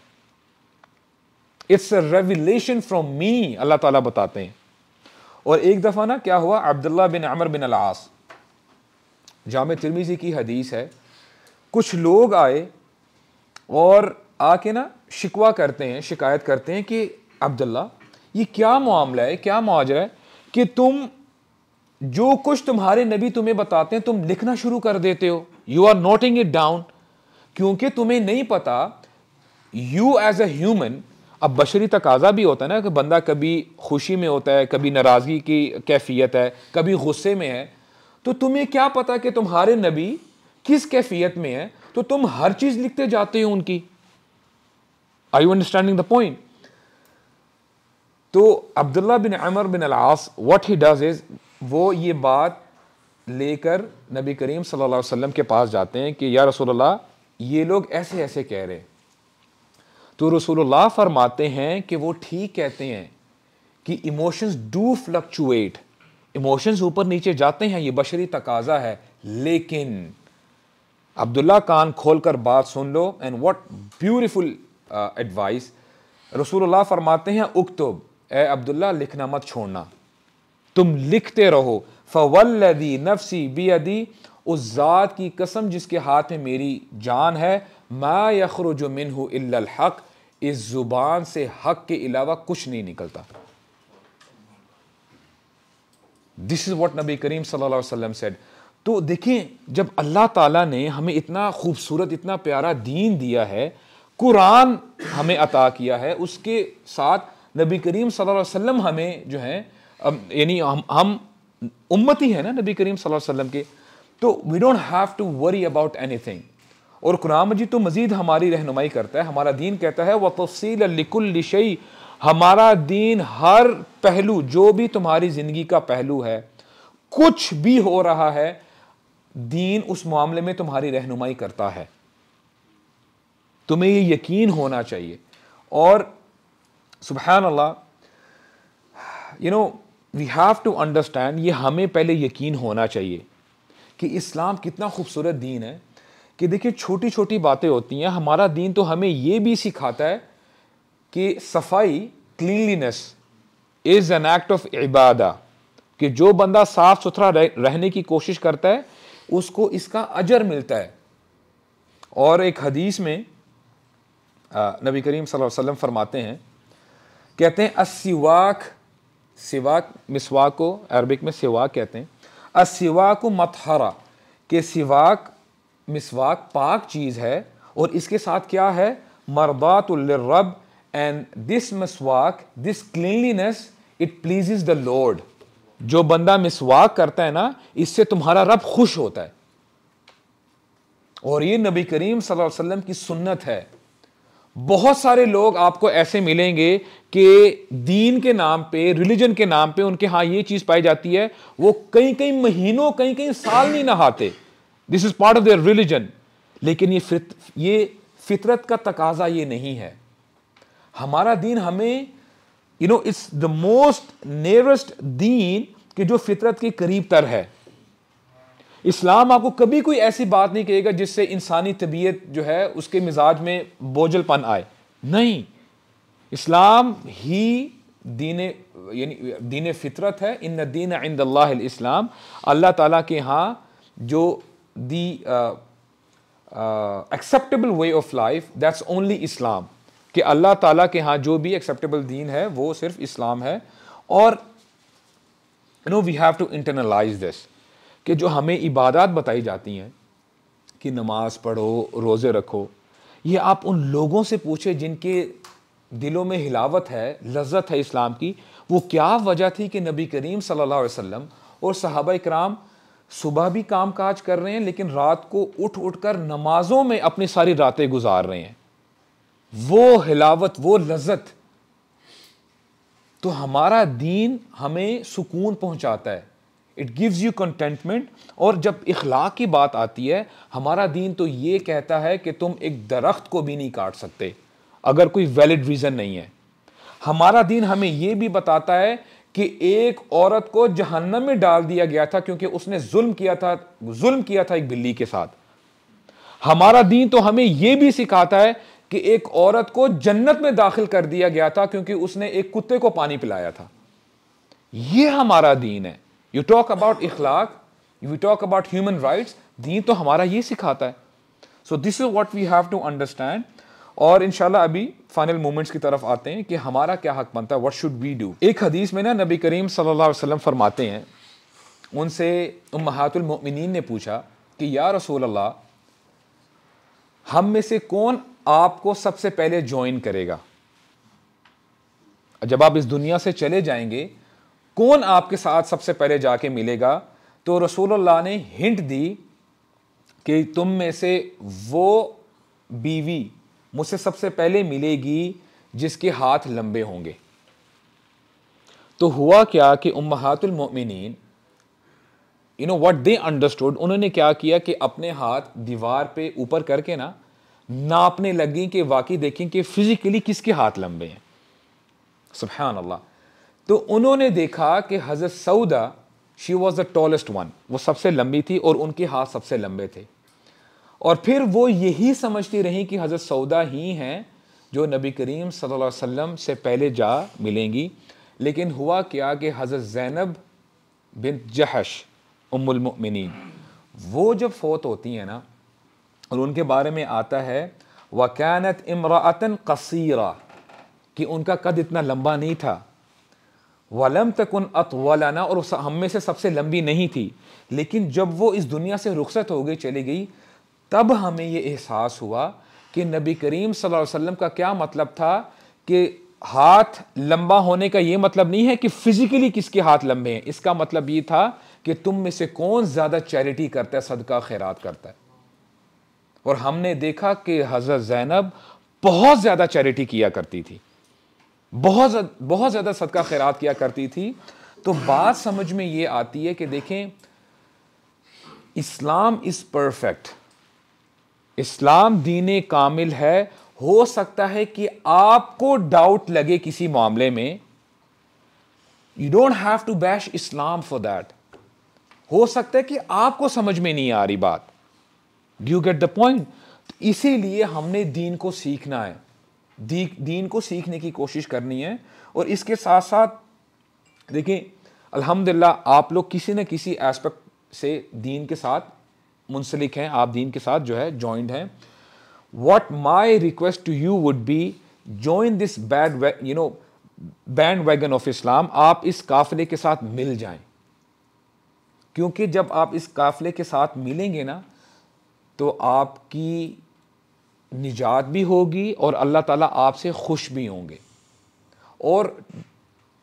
it's a revelation from me अल्लाह ताला बताते हैं और एक दफ़ा ना क्या हुआ अब्दुल्ला बिन अमर बिन अलास जाम तिरमीजी की हदीस है कुछ लोग आए और आके ना शिकवा करते हैं शिकायत करते हैं कि अब्दुल्ला ये क्या मामला है क्या मुआजरा है कि तुम जो कुछ तुम्हारे नबी तुम्हें बताते हैं तुम लिखना शुरू कर देते हो you are noting it down क्योंकि तुम्हें नहीं पता यू एज ए ह्यूमन अब बशरी तकाजा भी होता है ना कि बंदा कभी खुशी में होता है कभी नाराज़गी की कैफियत है कभी गुस्से में है तो तुम्हें क्या पता कि तुम्हारे नबी किस कैफियत में है तो तुम हर चीज़ लिखते जाते हो उनकी I you understanding the point तो अब्दुल्ला बिन अमर बिन अलास व्हाट ही डज इज़ वो ये बात लेकर नबी करीम सल्लल्लाहु अलैहि वसल्लम के पास जाते हैं कि या रसूल ये लोग ऐसे ऐसे कह रहे तो रसूलुल्लाह फरमाते हैं कि वो ठीक कहते हैं कि इमोशंस डू फ्लक्चुएट इमोशंस ऊपर नीचे जाते हैं ये बशरी तकाजा है लेकिन अब्दुल्ला कान खोल कर बात सुन लो एंड वट ब्यूटिफुल एडवाइस रसूलुल्लाह फरमाते हैं उक्तुब ए अब्दुल्ला लिखना मत छोड़ना तुम लिखते रहो फवल्लदी नफसी बेदी उस ज़ात की कसम जिसके हाथ में मेरी जान है मा जो मिन हक इस ज़ुबान से हक के अलावा कुछ नहीं निकलता दिस इज़ वॉट नबी करीम सल्लल्लाहु सेड तो देखें जब अल्लाह ताला ने हमें इतना खूबसूरत इतना प्यारा दीन दिया है कुरान हमें अता किया है उसके साथ नबी करीम सल्लल्लाहु अलैहि वसल्लम हमें जो है अब यानी हम हम उम्मती है ना नबी करीम सल्लल्लाहु अलैहि वसल्लम के तो we don't have to worry about anything और कुरान तो मजीद तो मज़ीद हमारी रहनुमाई करता है हमारा दीन कहता है वह तफसील लिकुल्लिशई हमारा दीन हर पहलू जो भी तुम्हारी ज़िंदगी का पहलू है कुछ भी हो रहा है दीन उस मामले में तुम्हारी रहनुमाई करता है तुम्हें ये यकीन होना चाहिए और सुबह अल्लाह you know we have to understand ये हमें पहले यकीन होना चाहिए कि इस्लाम कितना खूबसूरत दीन है कि देखिए छोटी छोटी बातें होती हैं हमारा दीन तो हमें ये भी सिखाता है कि सफाई cleanliness is an act of इबादा कि जो बंदा साफ़ सुथरा रह, रहने की कोशिश करता है उसको इसका अजर मिलता है और एक हदीस में नबी करीम सल्लल्लाहु अलैहि वसल्लम फरमाते हैं कहते हैं अस्वाक सिवाक मिसवा को अरबिक में सिवा कहते हैं असिवाक मतहरा के सिवाक मिसवाक पाक चीज़ है और इसके साथ क्या है रब एंड दिस मिसवाक this cleanliness it please the lord जो बंदा मिसवाक करता है ना इससे तुम्हारा रब खुश होता है और ये नबी करीम सल्लल्लाहु अलैहि वसल्लम की सुन्नत है बहुत सारे लोग आपको ऐसे मिलेंगे कि दीन के नाम पे रिलीजन के नाम पे उनके हाँ ये चीज़ पाई जाती है वो कई कई महीनों कई कई साल नहीं नहाते this is part of their religion लेकिन ये फित ये फितरत का तकाजा ये नहीं है हमारा दीन हमें you know it's the most nearest दीन के जो फितरत के करीब तर है इस्लाम आपको कभी कोई ऐसी बात नहीं कहेगा जिससे इंसानी तबीयत जो है उसके मिजाज में बोझलपन आए नहीं इस्लाम ही दीन यानी दीन फितरत है इन दीन इन इस्लाम अल्लाह ताला के यहाँ जो the acceptable way of life that's only Islam कि अल्लाह ताला के यहाँ जो भी एक्सेप्टेबल दीन है वो सिर्फ इस्लाम है और no we have to internalize this कि जो हमें इबादत बताई जाती हैं कि नमाज पढ़ो रोज़े रखो ये आप उन लोगों से पूछे जिनके दिलों में हिलावत है लज्जत है इस्लाम की वो क्या वजह थी कि नबी करीम सल्लल्लाहु अलैहि वसल्लम और सहाबा कराम सुबह भी काम काज कर रहे हैं लेकिन रात को उठ उठ कर नमाजों में अपनी सारी रातें गुजार रहे हैं वो हिलावत वो लज्जत तो हमारा दीन हमें सुकून पहुंचाता है इट गिव्स यू कंटेंटमेंट और जब इखलाक की बात आती है हमारा दीन तो ये कहता है कि तुम एक दरख्त को भी नहीं काट सकते अगर कोई वैलिड रीज़न नहीं है हमारा दीन हमें ये भी बताता है कि एक औरत को जहन्नम में डाल दिया गया था क्योंकि उसने जुल्म किया था जुल्म किया था एक बिल्ली के साथ हमारा दीन तो हमें यह भी सिखाता है कि एक औरत को जन्नत में दाखिल कर दिया गया था क्योंकि उसने एक कुत्ते को पानी पिलाया था यह हमारा दीन है यू टॉक अबाउट इखलाक you talk about human rights दीन तो हमारा ये सिखाता है so this is what we have to understand और इनशाला अभी फाइनल मोमेंट्स की तरफ आते हैं कि हमारा क्या हक बनता है वट शुड वी डू एक हदीस में ना नबी करीम सल्लल्लाहु अलैहि वसल्लम फरमाते हैं उनसे उमहातुलमिन ने पूछा कि या रसूल अल्लाह हम में से कौन आपको सबसे पहले ज्वाइन करेगा जब आप इस दुनिया से चले जाएंगे कौन आपके साथ सबसे पहले जाके मिलेगा तो रसूलुल्लाह ने हिंट दी कि तुम में से वो बीवी मुझसे सबसे पहले मिलेगी जिसके हाथ लंबे होंगे तो हुआ क्या कि उम्मातुलमिन you know what they understood उन्होंने क्या किया कि अपने हाथ दीवार पे ऊपर करके ना नापने लगी कि वाकई देखें कि फिजिकली किसके हाथ लंबे हैं सुबहान अल्लाह तो उन्होंने देखा कि हज़रत सऊदा she was the tallest one वो सबसे लंबी थी और उनके हाथ सबसे लंबे थे और फिर वो यही समझती रहीं कि हज़रत सऊदा ही हैं जो नबी करीम सल्लल्लाहु अलैहि वसल्लम से पहले जा मिलेंगी लेकिन हुआ क्या कि हज़रत ज़ैनब बिन जहश उमुलमिन वो जब फ़ोत होती हैं ना और उनके बारे में आता है वकानत इमरातन कसीरा कि उनका कद इतना लंबा नहीं था वलम तक उन अतवलाना और हम में से सबसे लंबी नहीं थी लेकिन जब वो इस दुनिया से रुखसत हो गई चली गई तब हमें ये एहसास हुआ कि नबी करीम सल्लल्लाहु अलैहि वसल्लम का क्या मतलब था कि हाथ लंबा होने का ये मतलब नहीं है कि फिजिकली किसके हाथ लंबे हैं इसका मतलब ये था कि तुम में से कौन ज़्यादा चैरिटी करता है सदका खैरात करता है और हमने देखा कि हज़रत जैनब बहुत ज़्यादा चैरिटी किया करती थी बहुत बहुत ज़्यादा सदका खैरात किया करती थी तो बात समझ में ये आती है कि देखें इस्लाम इज़ परफेक्ट इस्लाम दीन कामिल है हो सकता है कि आपको डाउट लगे किसी मामले में you don't have to bash Islam for that हो सकता है कि आपको समझ में नहीं आ रही बात do you get the point इसीलिए हमने दीन को सीखना है दी, दीन को सीखने की कोशिश करनी है और इसके साथ साथ देखिए अल्हम्दुलिल्लाह आप लोग किसी न किसी एस्पेक्ट से दीन के साथ मुंसलिक हैं आप दीन के साथ जो है जॉइंट हैं what my request to you would be join this bad you know bandwagon of Islam आप इस काफिले के साथ मिल जाएं क्योंकि जब आप इस काफिले के साथ मिलेंगे ना तो आपकी निजात भी होगी और अल्लाह ताला आपसे खुश भी होंगे और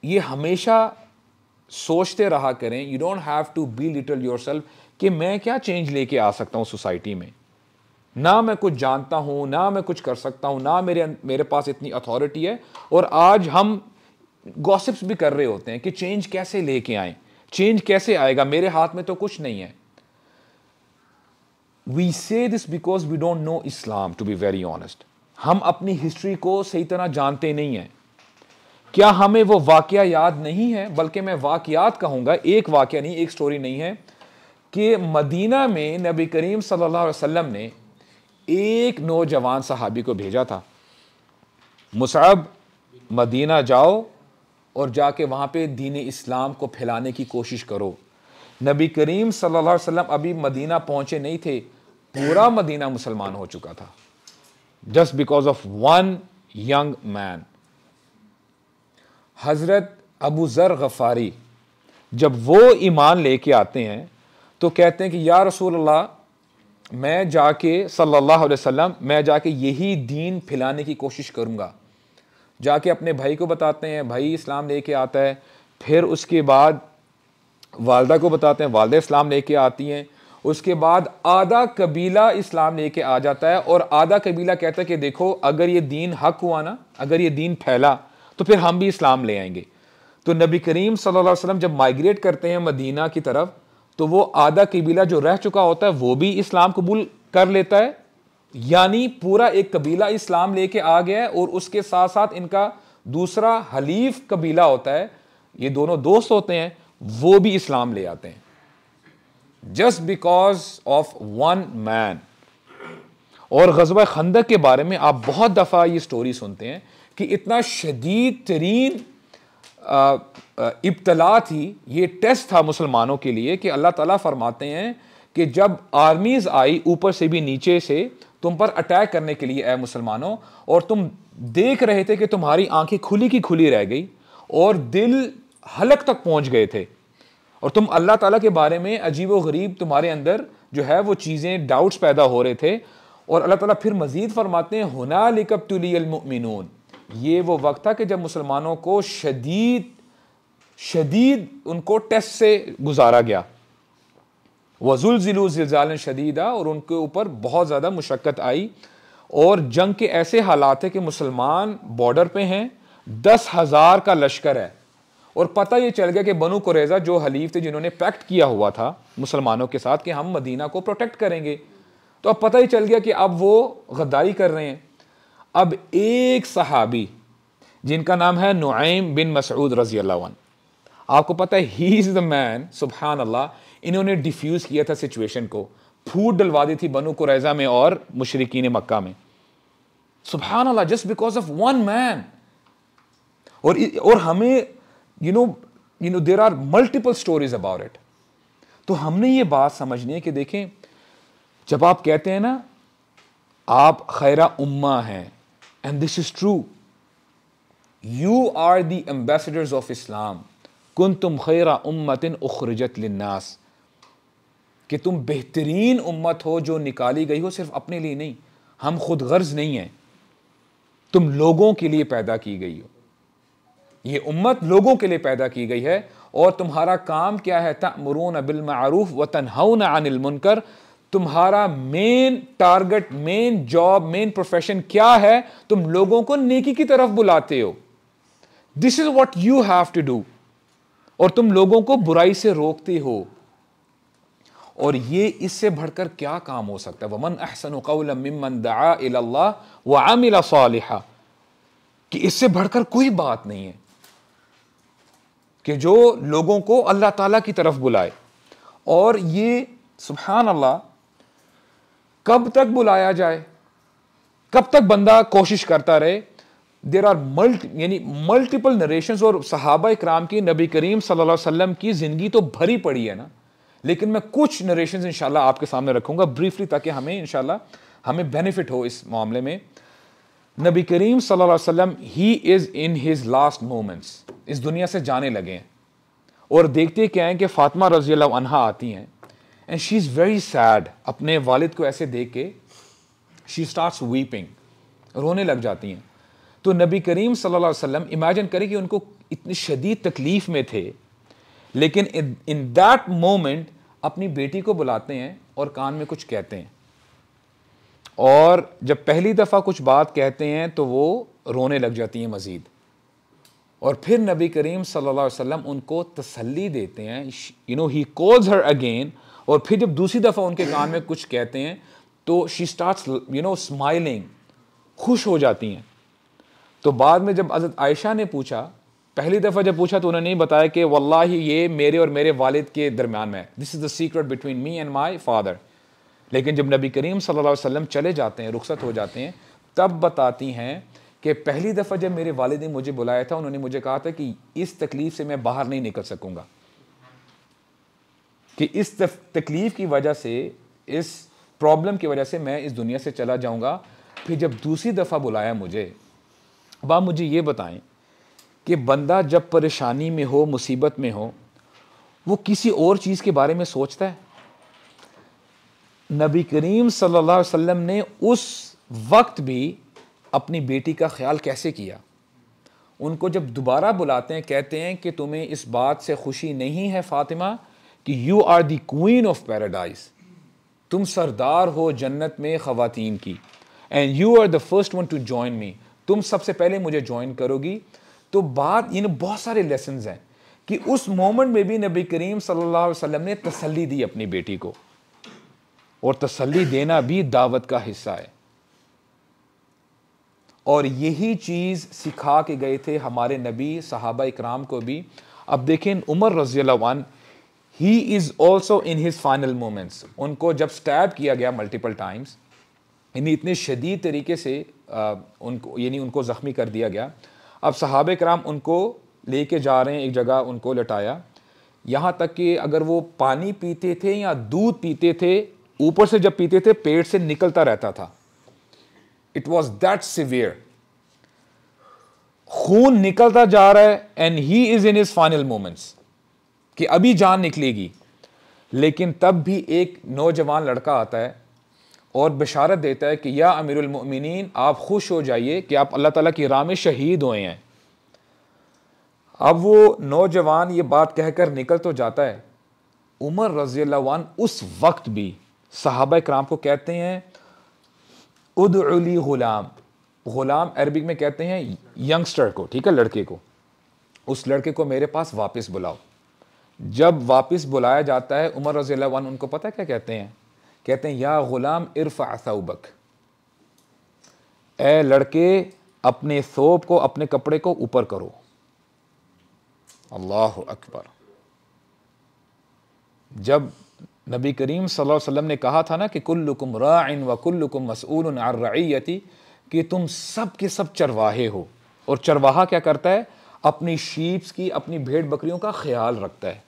ये हमेशा सोचते रहा करें you don't have to belittle yourself कि मैं क्या चेंज लेके आ सकता हूँ सोसाइटी में ना मैं कुछ जानता हूँ ना मैं कुछ कर सकता हूँ ना मेरे अं-, मेरे पास इतनी अथॉरिटी है और आज हम गॉसिप्स भी कर रहे होते हैं कि चेंज कैसे लेके आएँ चेंज कैसे आएगा मेरे हाथ में तो कुछ नहीं है we say this because we don't know Islam to be very honest हम अपनी हिस्ट्री को सही तरह जानते नहीं हैं क्या हमें वो वाक्य याद नहीं है बल्कि मैं वाक़ात कहूँगा एक वाक़ नहीं एक स्टोरी नहीं है कि मदीना में नबी करीम सल्लल्लाहु अलैहि वसल्लम ने एक नौजवान सहाबी को भेजा था मुसाब मदीना जाओ और जाके वहाँ पे दीन इस्लाम को फैलाने की कोशिश करो नबी करीम सल्लल्लाहु अलैहि वसल्लम अभी मदीना पहुँचे नहीं थे पूरा मदीना मुसलमान हो चुका था just because of one young man हज़रत अबू ज़र गफ़ारी जब वो ईमान लेके आते हैं तो कहते हैं कि या रसूल अल्लाह मैं जाके सल्लल्लाहु अलैहि वसल्लम मैं जाके यही दीन फैलाने की कोशिश करूँगा जाके अपने भाई को बताते हैं भाई इस्लाम लेके आता है फिर उसके बाद वालदा को बताते हैं वालदा इस्लाम लेके आती हैं उसके बाद आधा कबीला इस्लाम लेके आ जाता है और आधा कबीला कहता है कि देखो अगर ये दीन हक हुआ ना अगर ये दीन फैला तो फिर हम भी इस्लाम ले आएंगे तो नबी करीम सल्लल्लाहु अलैहि वसल्लम जब माइग्रेट करते हैं मदीना की तरफ तो वो आधा कबीला जो रह चुका होता है वो भी इस्लाम कबूल कर लेता है यानी पूरा एक कबीला इस्लाम लेके आ गया है और उसके साथ साथ इनका दूसरा हलीफ कबीला होता है ये दोनों दोस्त होते हैं वो भी इस्लाम ले आते हैं just because of one man और गजब खंदक के बारे में आप बहुत दफ़ा ये स्टोरी सुनते हैं कि इतना शदीद तरीन इब्तला थी ये टेस्ट था मुसलमानों के लिए कि अल्लाह ताला फरमाते हैं कि जब आर्मीज़ आई ऊपर से भी नीचे से तुम पर अटैक करने के लिए आए मुसलमानों और तुम देख रहे थे कि तुम्हारी आंखें खुली की खुली रह गई और दिल हलक तक पहुंच गए थे और तुम अल्लाह ताला के बारे में अजीब व गरीब तुम्हारे अंदर जो है वो चीज़ें डाउट्स पैदा हो रहे थे और अल्लाह ताला फिर मज़ीद फरमाते हैं हुना लिकब तुलमिन ये वो वक्त था कि जब मुसलमानों को शदीद शदीद उनको टेस्ट से गुजारा गया वजुल ज़िलू जिलजाल शदीदा और उनके ऊपर बहुत ज़्यादा मुशक्क़त आई और जंग के ऐसे हालात है कि मुसलमान बॉर्डर पे हैं दस हज़ार का लश्कर है और पता ये चल गया कि बनु कुरेजा जो हलीफ थे जिन्होंने पैक्ट किया हुआ था मुसलमानों के साथ कि हम मदीना को प्रोटेक्ट करेंगे तो अब पता ही चल गया कि अब वो गद्दारी कर रहे हैं अब एक सहाबी जिनका नाम है नुआम बिन मसऊद रजी अल्लाह आपको पता है ही इज़ द मैन सुबहान अल्लाह इन्होंने डिफ्यूज़ किया था सिचुएशन को फूट डलवा दी थी बनु कुरैजा में और मुशरकिन मक्का में सुबहान अल्लाह just because of one man और हमें you know you know there are multiple stories about it तो हमने ये बात समझनी है कि देखें जब आप कहते हैं ना आप खैरा उम्मा हैं and this is true you are the ambassadors of Islam कुन तुम खैरा इन उखरजत लिन्नास कि तुम बेहतरीन उम्मत हो जो निकाली गई हो सिर्फ अपने लिए नहीं हम खुद गर्ज नहीं हैं तुम लोगों के लिए पैदा की गई हो ये उम्मत लोगों के लिए पैदा की गई है और तुम्हारा काम क्या है तमरून बिलमरूफ व तनहन अनिल मुनकर तुम्हारा main target main job main profession क्या है तुम लोगों को नेकी की तरफ बुलाते हो this is what you have to do और तुम लोगों को बुराई से रोकते हो और ये इससे बढ़कर क्या काम हो सकता है वमन अहसन कौलमन दा व कि इससे बढ़कर कोई बात नहीं है कि जो लोगों को अल्लाह ताला की तरफ बुलाए और ये सुबहान अल्लाह कब तक बुलाया जाए कब तक बंदा कोशिश करता रहे देर आर मल्ट यानी मल्टीपल नरेशन और सहाबा कराम की नबी करीम सल्लल्लाहु अलैहि वसल्लम की ज़िंदगी तो भरी पड़ी है ना लेकिन मैं कुछ नरेशन इन आपके सामने रखूँगा ब्रीफली ताकि हमें इन हमें बेनिफिट हो इस मामले में नबी करीम सल्लल्लाहु अलैहि वसल्लम he is in his last moments इस दुनिया से जाने लगे हैं और देखते क्या हैं कि फ़ातिमा रजी अनहा आती हैं and she is very sad अपने वालिद को ऐसे देख के शी स्टार्ट वीपिंग रोने लग जाती हैं तो नबी करीम सल्लल्लाहु अलैहि वसल्लम इमेजिन करें कि उनको इतनी शदीद तकलीफ़ में थे लेकिन इन दैट मोमेंट अपनी बेटी को बुलाते हैं और कान में कुछ कहते हैं और जब पहली दफ़ा कुछ बात कहते हैं तो वो रोने लग जाती हैं मज़ीद और फिर नबी करीम सल्लल्लाहु अलैहि वसल्लम उनको तसल्ली देते हैं you know he calls her again और फिर जब दूसरी दफ़ा उनके कान में कुछ कहते हैं तो she starts you know smiling खुश हो जाती हैं तो बाद में जब अजरत आयशा ने पूछा पहली दफ़ा जब पूछा तो उन्होंने नहीं बताया कि वल्ला ये मेरे और मेरे वालिद के दरमियान में this is the secret between me and my father लेकिन जब नबी करीम सल्लल्लाहु अलैहि वसल्लम चले जाते हैं रुखसत हो जाते हैं तब बताती हैं कि पहली दफ़ा जब मेरे वालद ने मुझे बुलाया था उन्होंने मुझे कहा था कि इस तकलीफ़ से मैं बाहर नहीं निकल सकूँगा कि इस तकलीफ़ की वजह से इस प्रॉब्लम की वजह से मैं इस दुनिया से चला जाऊँगा फिर जब दूसरी दफ़ा बुलाया मुझे अब आप मुझे ये बताएं कि बंदा जब परेशानी में हो मुसीबत में हो वो किसी और चीज़ के बारे में सोचता है नबी करीम सल्लल्लाहु अलैहि वसल्लम ने उस वक्त भी अपनी बेटी का ख्याल कैसे किया उनको जब दोबारा बुलाते हैं कहते हैं कि तुम्हें इस बात से खुशी नहीं है फातिमा कि you are the queen of paradise तुम सरदार हो जन्नत में ख़वातीन की and you are the first one to join me तुम सबसे पहले मुझे ज्वाइन करोगी तो बात इन बहुत सारे लेसन हैं कि उस मोमेंट में भी नबी करीम सल्लल्लाहु अलैहि वसल्लम ने तसल्ली दी अपनी बेटी को और तसल्ली देना भी दावत का हिस्सा है और यही चीज़ सिखा के गए थे हमारे नबी सहाबा इकराम को भी अब देखें उमर रजील्वन he is also in his final moments उनको जब स्टैब किया गया मल्टीपल टाइम्स यानी इतने शदीद तरीके से आ, उनको यानी उनको ज़ख्मी कर दिया गया अब सहाब कराम उनको लेके जा रहे हैं एक जगह उनको लटाया यहाँ तक कि अगर वो पानी पीते थे या दूध पीते थे ऊपर से जब पीते थे पेट से निकलता रहता था इट वॉज दैट सिवियर खून निकलता जा रहा है and he is in his final moments कि अभी जान निकलेगी लेकिन तब भी एक नौजवान लड़का आता है और बशारत देता है कि या अमीरमिन आप खुश हो जाइए कि आप अल्लाह ताला की राह में शहीद हुए हैं अब वो नौजवान ये बात कहकर निकल तो जाता है उमर रजील उस वक्त भी सहाबा कराम को कहते हैं उदली ग़ुलाम ग़ुलाम अरबिक में कहते हैं यंगस्टर को ठीक है लड़के को उस लड़के को मेरे पास वापस बुलाओ जब वापस बुलाया जाता है उमर रज़ी उनको पता है क्या कहते हैं कहते हैं या ग़ुलाम इरफ़ आसाउबक ए लड़के अपने सोप को अपने कपड़े को ऊपर करो अल्लाह अकबर जब नबी करीम सल्लल्लाहु अलैहि वसल्लम ने कहा था ना कि कुल्लुकुम राइन व कुल्लुकुम मसूल अर्रैती कि तुम सब के सब चरवाहे हो और चरवाहा क्या करता है अपनी शीप्स की अपनी भेड़ बकरियों का ख्याल रखता है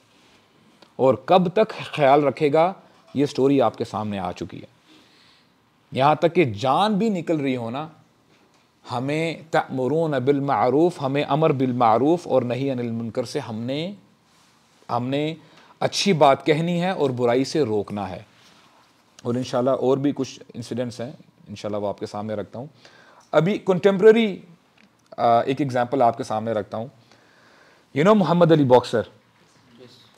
और कब तक ख्याल रखेगा ये स्टोरी आपके सामने आ चुकी है यहाँ तक कि जान भी निकल रही हो ना हमें तमरून बिलमूफ़ हमें अमर बिलमूफ़ और नहीं अनिल मुनकर से हमने हमने अच्छी बात कहनी है और बुराई से रोकना है और इन और भी कुछ इंसिडेंट्स हैं इन वो आपके सामने रखता हूँ अभी कंटेम्प्रेरी एक एग्ज़ाम्पल आपके सामने रखता हूँ you know Muhammad Ali boxer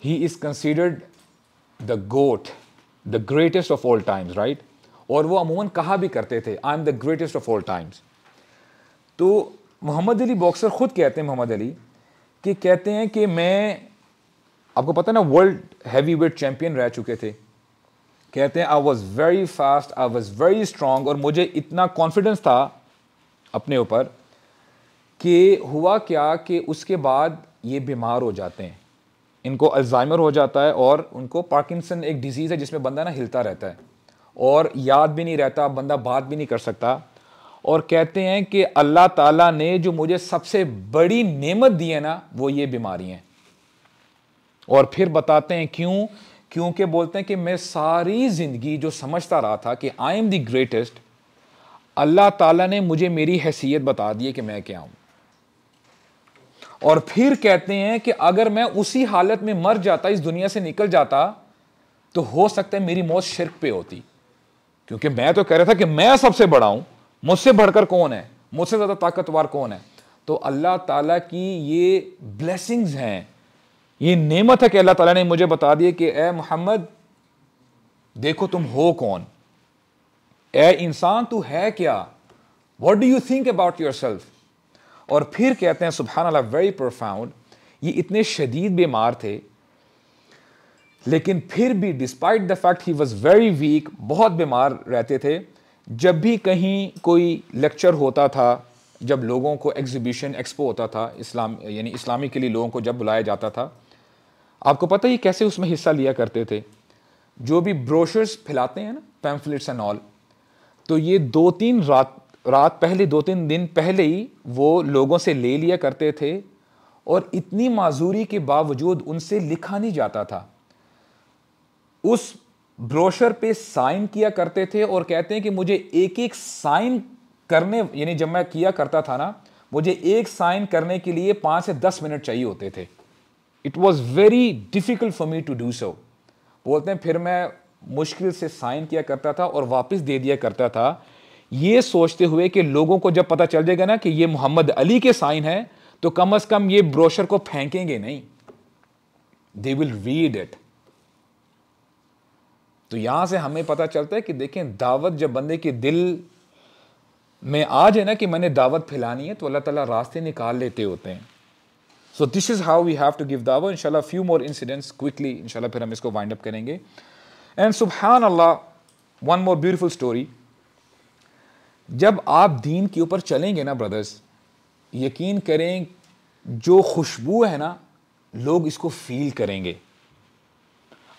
he is considered the GOAT the greatest of all times right और वो अमूमन कहा भी करते थे I am the greatest of all times तो मोहम्मद अली बॉक्सर ख़ुद कहते हैं मोहम्मद अली कि कहते हैं कि मैं आपको पता है ना वर्ल्ड हैवी वेट चैम्पियन रह चुके थे कहते हैं I was very fast I was very strong और मुझे इतना कॉन्फिडेंस था अपने ऊपर कि हुआ क्या कि उसके बाद ये बीमार हो जाते हैं इनको अल्जाइमर हो जाता है और उनको पार्किंसन एक डिजीज़ है जिसमें बंदा ना हिलता रहता है और याद भी नहीं रहता बंदा बात भी नहीं कर सकता और कहते हैं कि अल्लाह ताला ने जो मुझे सबसे बड़ी नेमत दी है ना वो ये बीमारी हैं और फिर बताते हैं क्यों क्योंकि बोलते हैं कि मैं सारी ज़िंदगी जो समझता रहा था कि आई एम दी ग्रेटेस्ट अल्लाह ताला ने मुझे मेरी हैसियत बता दी कि मैं क्या हूं और फिर कहते हैं कि अगर मैं उसी हालत में मर जाता इस दुनिया से निकल जाता तो हो सकता है मेरी मौत शिरक पे होती क्योंकि मैं तो कह रहा था कि मैं सबसे बड़ा हूं मुझसे बढ़कर कौन है मुझसे ज़्यादा ताकतवर कौन है तो अल्लाह ताला की ये ब्लेसिंग्स हैं ये नेमत है कि अल्लाह ताला ने मुझे बता दिया कि ए मोहम्मद देखो तुम हो कौन ए इंसान तू है क्या what do you think about yourself और फिर कहते हैं सुबहान अल्लाह वेरी प्रोफाउंड ये इतने शदीद बीमार थे लेकिन फिर भी despite the fact he was very weak बहुत बीमार रहते थे जब भी कहीं कोई लेक्चर होता था जब लोगों को एग्जीबिशन एक्सपो होता था इस्लाम यानी इस्लामी के लिए लोगों को जब बुलाया जाता था आपको पता ही कैसे उसमें हिस्सा लिया करते थे जो भी ब्रोशर्स फैलाते हैं ना पैम्फलेट्स एंड ऑल तो ये दो तीन रात रात पहले दो तीन दिन पहले ही वो लोगों से ले लिया करते थे और इतनी माजूरी के बावजूद उनसे लिखा नहीं जाता था उस ब्रोशर पे साइन किया करते थे और कहते हैं कि मुझे एक एक साइन करने यानी जब मैं किया करता था ना मुझे एक साइन करने के लिए पाँच से दस मिनट चाहिए होते थे it was very difficult for me to do so बोलते हैं फिर मैं मुश्किल से साइन किया करता था और वापस दे दिया करता था ये सोचते हुए कि लोगों को जब पता चल जाएगा ना कि ये मोहम्मद अली के साइन है तो कम अज़ कम ये ब्रोशर को फेंकेंगे नहीं दे विल रीड इट तो यहां से हमें पता चलता है कि देखें दावत जब बंदे के दिल में आ जाए ना कि मैंने दावत फैलानी है तो अल्लाह ताला रास्ते निकाल लेते होते हैं so this is how we have to give दावा इंशाल्लाह फ्यू मोर इंसिडेंट्स क्विकली इनशाला फिर हम इसको वाइंड अप करेंगे एंड सुबहान अल्लाह वन मोर ब्यूटिफुल स्टोरी जब आप दीन के ऊपर चलेंगे ना ब्रदर्स यकीन करें जो खुशबू है ना लोग इसको फील करेंगे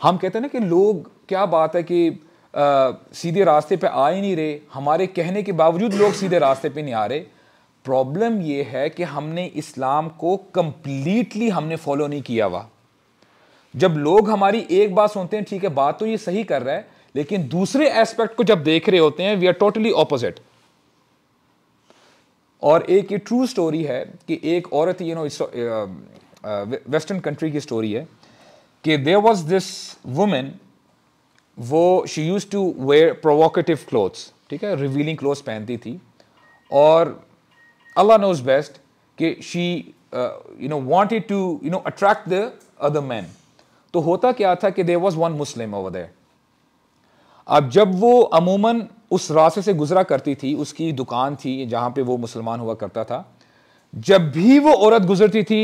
हम कहते हैं ना कि लोग क्या बात है कि आ, सीधे रास्ते पे आ ही नहीं रहे हमारे कहने के बावजूद लोग सीधे रास्ते पे नहीं आ रहे प्रॉब्लम ये है कि हमने इस्लाम को कंप्लीटली हमने फॉलो नहीं किया हुआ जब लोग हमारी एक बात सुनते हैं ठीक है बात तो ये सही कर रहा है लेकिन दूसरे एस्पेक्ट को जब देख रहे होते हैं वी आर टोटली ऑपोजिट और एक ये ट्रू स्टोरी है कि एक औरत यू नो वेस्टर्न कंट्री की स्टोरी है कि देर वॉज दिस वुमेन वो she used to wear provocative clothes ठीक है रिवीलिंग क्लोथ्स पहनती थी और Allah knows best, कि she you know wanted to you know attract the other men. तो होता क्या था कि there was one Muslim over there. अब जब वो अमूमन उस रास्ते से गुजरा करती थी उसकी दुकान थी जहां पे वो मुसलमान हुआ करता था जब भी वो औरत गुजरती थी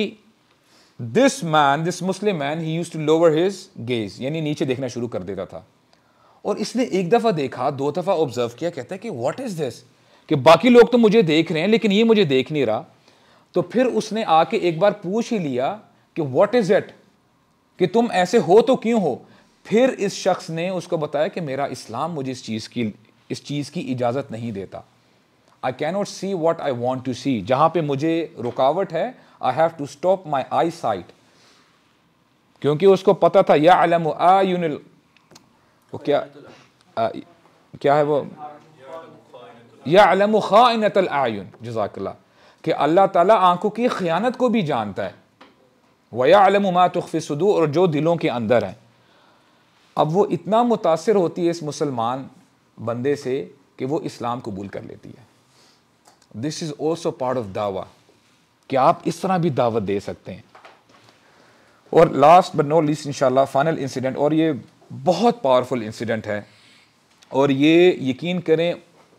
this man this Muslim man he used to lower his gaze यानी नीचे देखना शुरू कर देता था और इसने एक दफ़ा देखा दो दफ़ा ऑब्जर्व किया कहता है कि व्हाट इज़ दिस कि बाकी लोग तो मुझे देख रहे हैं लेकिन ये मुझे देख नहीं रहा तो फिर उसने आके एक बार पूछ ही लिया कि वॉट इज इट कि तुम ऐसे हो तो क्यों हो फिर इस शख्स ने उसको बताया कि मेरा इस्लाम मुझे इस चीज़ की इस चीज़ की इजाज़त नहीं देता I cannot see what I want to see जहाँ पे मुझे रुकावट है I have to stop my eyesight क्योंकि उसको पता था या आलम वो क्या आ, क्या है वो या अलम ख़ानत आयुन जजाकल्ला कि अल्लाह ताला आंखों की ख़यानत को भी जानता है वया अलम सदू और जो दिलों के अंदर हैं अब वो इतना मुतासर होती है इस मुसलमान बंदे से कि वो इस्लाम कबूल कर लेती है this is also part of दावा कि आप इस तरह भी दावत दे सकते हैं और लास्ट बट नॉट लीस्ट इंशाल्लाह फाइनल इंसिडेंट और ये बहुत पावरफुल इंसिडेंट है और ये यकीन करें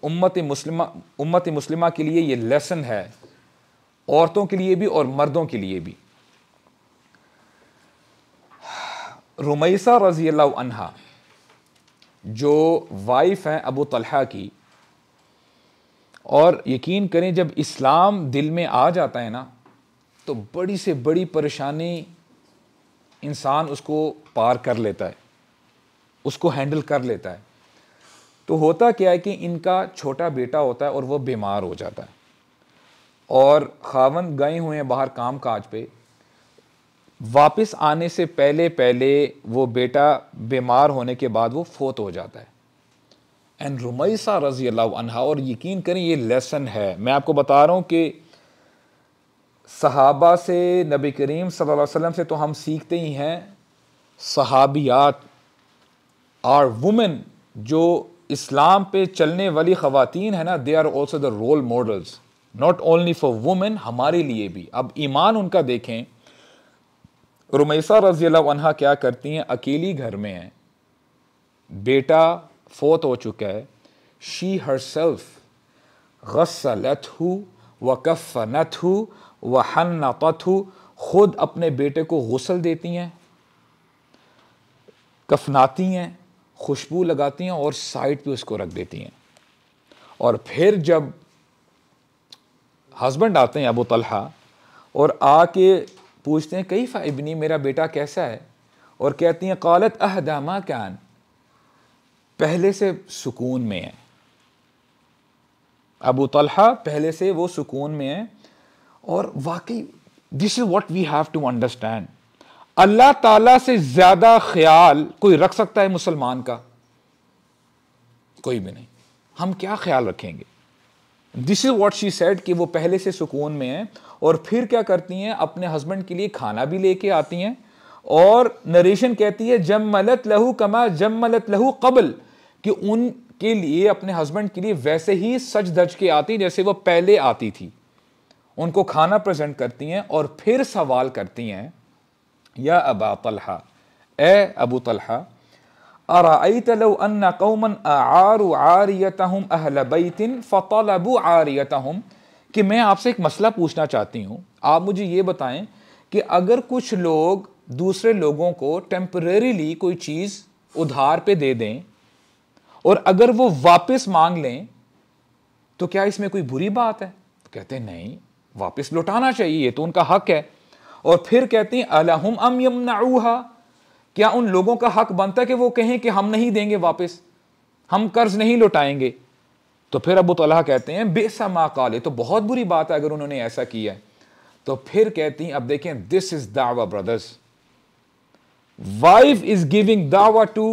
उम्मत मुस्लिमा उम्मत मुस्लिमा के लिए ये लेसन है औरतों के लिए भी और मर्दों के लिए भी रुमैसा रजी अनहा जो वाइफ हैं अबू तलहा की और यकीन करें जब इस्लाम दिल में आ जाता है ना तो बड़ी से बड़ी परेशानी इंसान उसको पार कर लेता है उसको हैंडल कर लेता है तो होता क्या है कि इनका छोटा बेटा होता है और वह बीमार हो जाता है और खावन गए हुए हैं बाहर काम काज पर वापस आने से पहले पहले वो बेटा बीमार होने के बाद वो फोत हो जाता है एंड रुमैसा रजी अल्लाह और यकीन करें ये लेसन है मैं आपको बता रहा हूँ कि सहाबा से नबी करीम सल्लल्लाहु अलैहि वसल्लम से तो हम सीखते ही हैं सहाबियात आर वुमेन जो इस्लाम पे चलने वाली ख़वातीन है ना they are also the role models not only for women हमारे लिए भी अब ईमान उनका देखें रुमैसा रजी अनहा क्या करती हैं अकेली घर में हैं बेटा फोत हो चुका है शी हर सेल्फ गसलत हु व कफ़नत हु व हन्नत खुद अपने बेटे को गसल देती हैं कफनाती हैं खुशबू लगाती हैं और साइड पे उसको रख देती हैं और फिर जब हस्बैंड आते हैं अबू तलहा और आके पूछते हैं कई फ़ाइबनी मेरा बेटा कैसा है और कहती हैं कालत अहदामा कान पहले से सुकून में है अबू तलहा पहले से वो सुकून में है और वाकई this is what we have to understand अल्लाह ताला से ज्यादा ख्याल कोई रख सकता है मुसलमान का कोई भी नहीं हम क्या ख्याल रखेंगे this is what she said कि वो पहले से सुकून में है और फिर क्या करती हैं अपने हस्बैंड के लिए खाना भी लेके आती हैं और नरेशन कहती है जम मलत लहू कमा जम मलत लहू कबल कि उनके लिए अपने हस्बैंड के लिए वैसे ही सच धज के आती जैसे वो पहले आती थी उनको खाना प्रेजेंट करती हैं और फिर सवाल करती हैं يا أبا طلحة أي أبو طلحة أرأيت لو أن قوما أعاروا عاريتهم أهل بيت فطلبوا عاريتهم कि मैं आपसे एक मसला पूछना चाहती हूँ आप मुझे ये बताएं कि अगर कुछ लोग दूसरे लोगों को टेम्परेरीली कोई चीज़ उधार पे दे दें और अगर वो वापस मांग लें तो क्या इसमें कोई बुरी बात है तो कहते हैं नहीं वापस लौटाना चाहिए ये तो उनका हक है और फिर कहते हैं अलहम अम यमनाऊहा क्या उन लोगों का हक बनता है कि वो कहें कि हम नहीं देंगे वापस हम कर्ज नहीं लौटाएंगे तो फिर अबू तो कहते हैं बेसा मा काले तो बहुत बुरी बात है अगर उन्होंने ऐसा किया तो फिर कहती हैं अब देखें दिस इज दावा ब्रदर्स वाइफ इज गिविंग दावा टू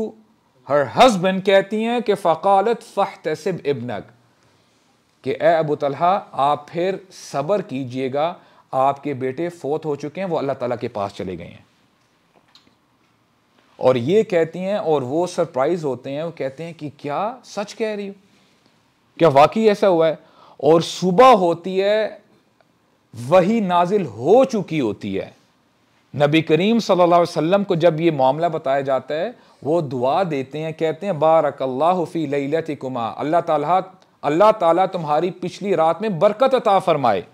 हर हस्बैंड कहती हैं कि फ़कालत तसिब इबनक कि अबू तलहा आप फिर सबर कीजिएगा आपके बेटे फोत हो चुके हैं वो अल्लाह ताला के पास चले गए हैं और ये कहती हैं और वो सरप्राइज होते हैं वो कहते हैं कि क्या सच कह रही हो क्या वाकई ऐसा हुआ है और सुबह होती है वही नाजिल हो चुकी होती है नबी करीम सल्लल्लाहु अलैहि वसल्लम को जब ये मामला बताया जाता है वो दुआ देते हैं कहते हैं बारक फ़ी लैलतिकुमा अल्लाह ताला अल्लाह ताला तुम्हारी पिछली रात में बरकत अता फरमाए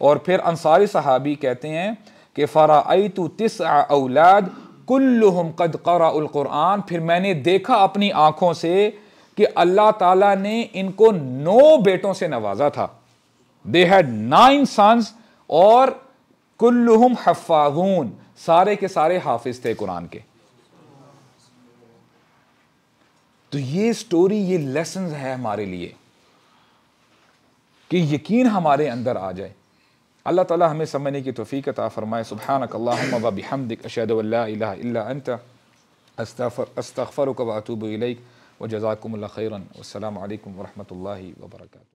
और फिर अंसारी सहाबी कहते हैं कि फरा आई तो तिस औलाद कुल्लुहम कद क़ुरान फिर मैंने देखा अपनी आँखों से कि अल्लाह ताला ने इनको नौ बेटों से नवाजा था दे हैड नाइन सन्स और कुल्लुहम हफ्फाहून सारे के सारे हाफिज थे कुरान के तो ये स्टोरी ये लेसन है हमारे लिए कि यकीन हमारे अंदर आ जाए अल्लाह ताला हमें समझने की तोफ़ी अता फ़रमाए सुबहानकल्लाम वबिहमदिक अशद अस्तफ़र वतूब इलैक व जज़ाकमल खैरन अल्लाम वरहमल वर्का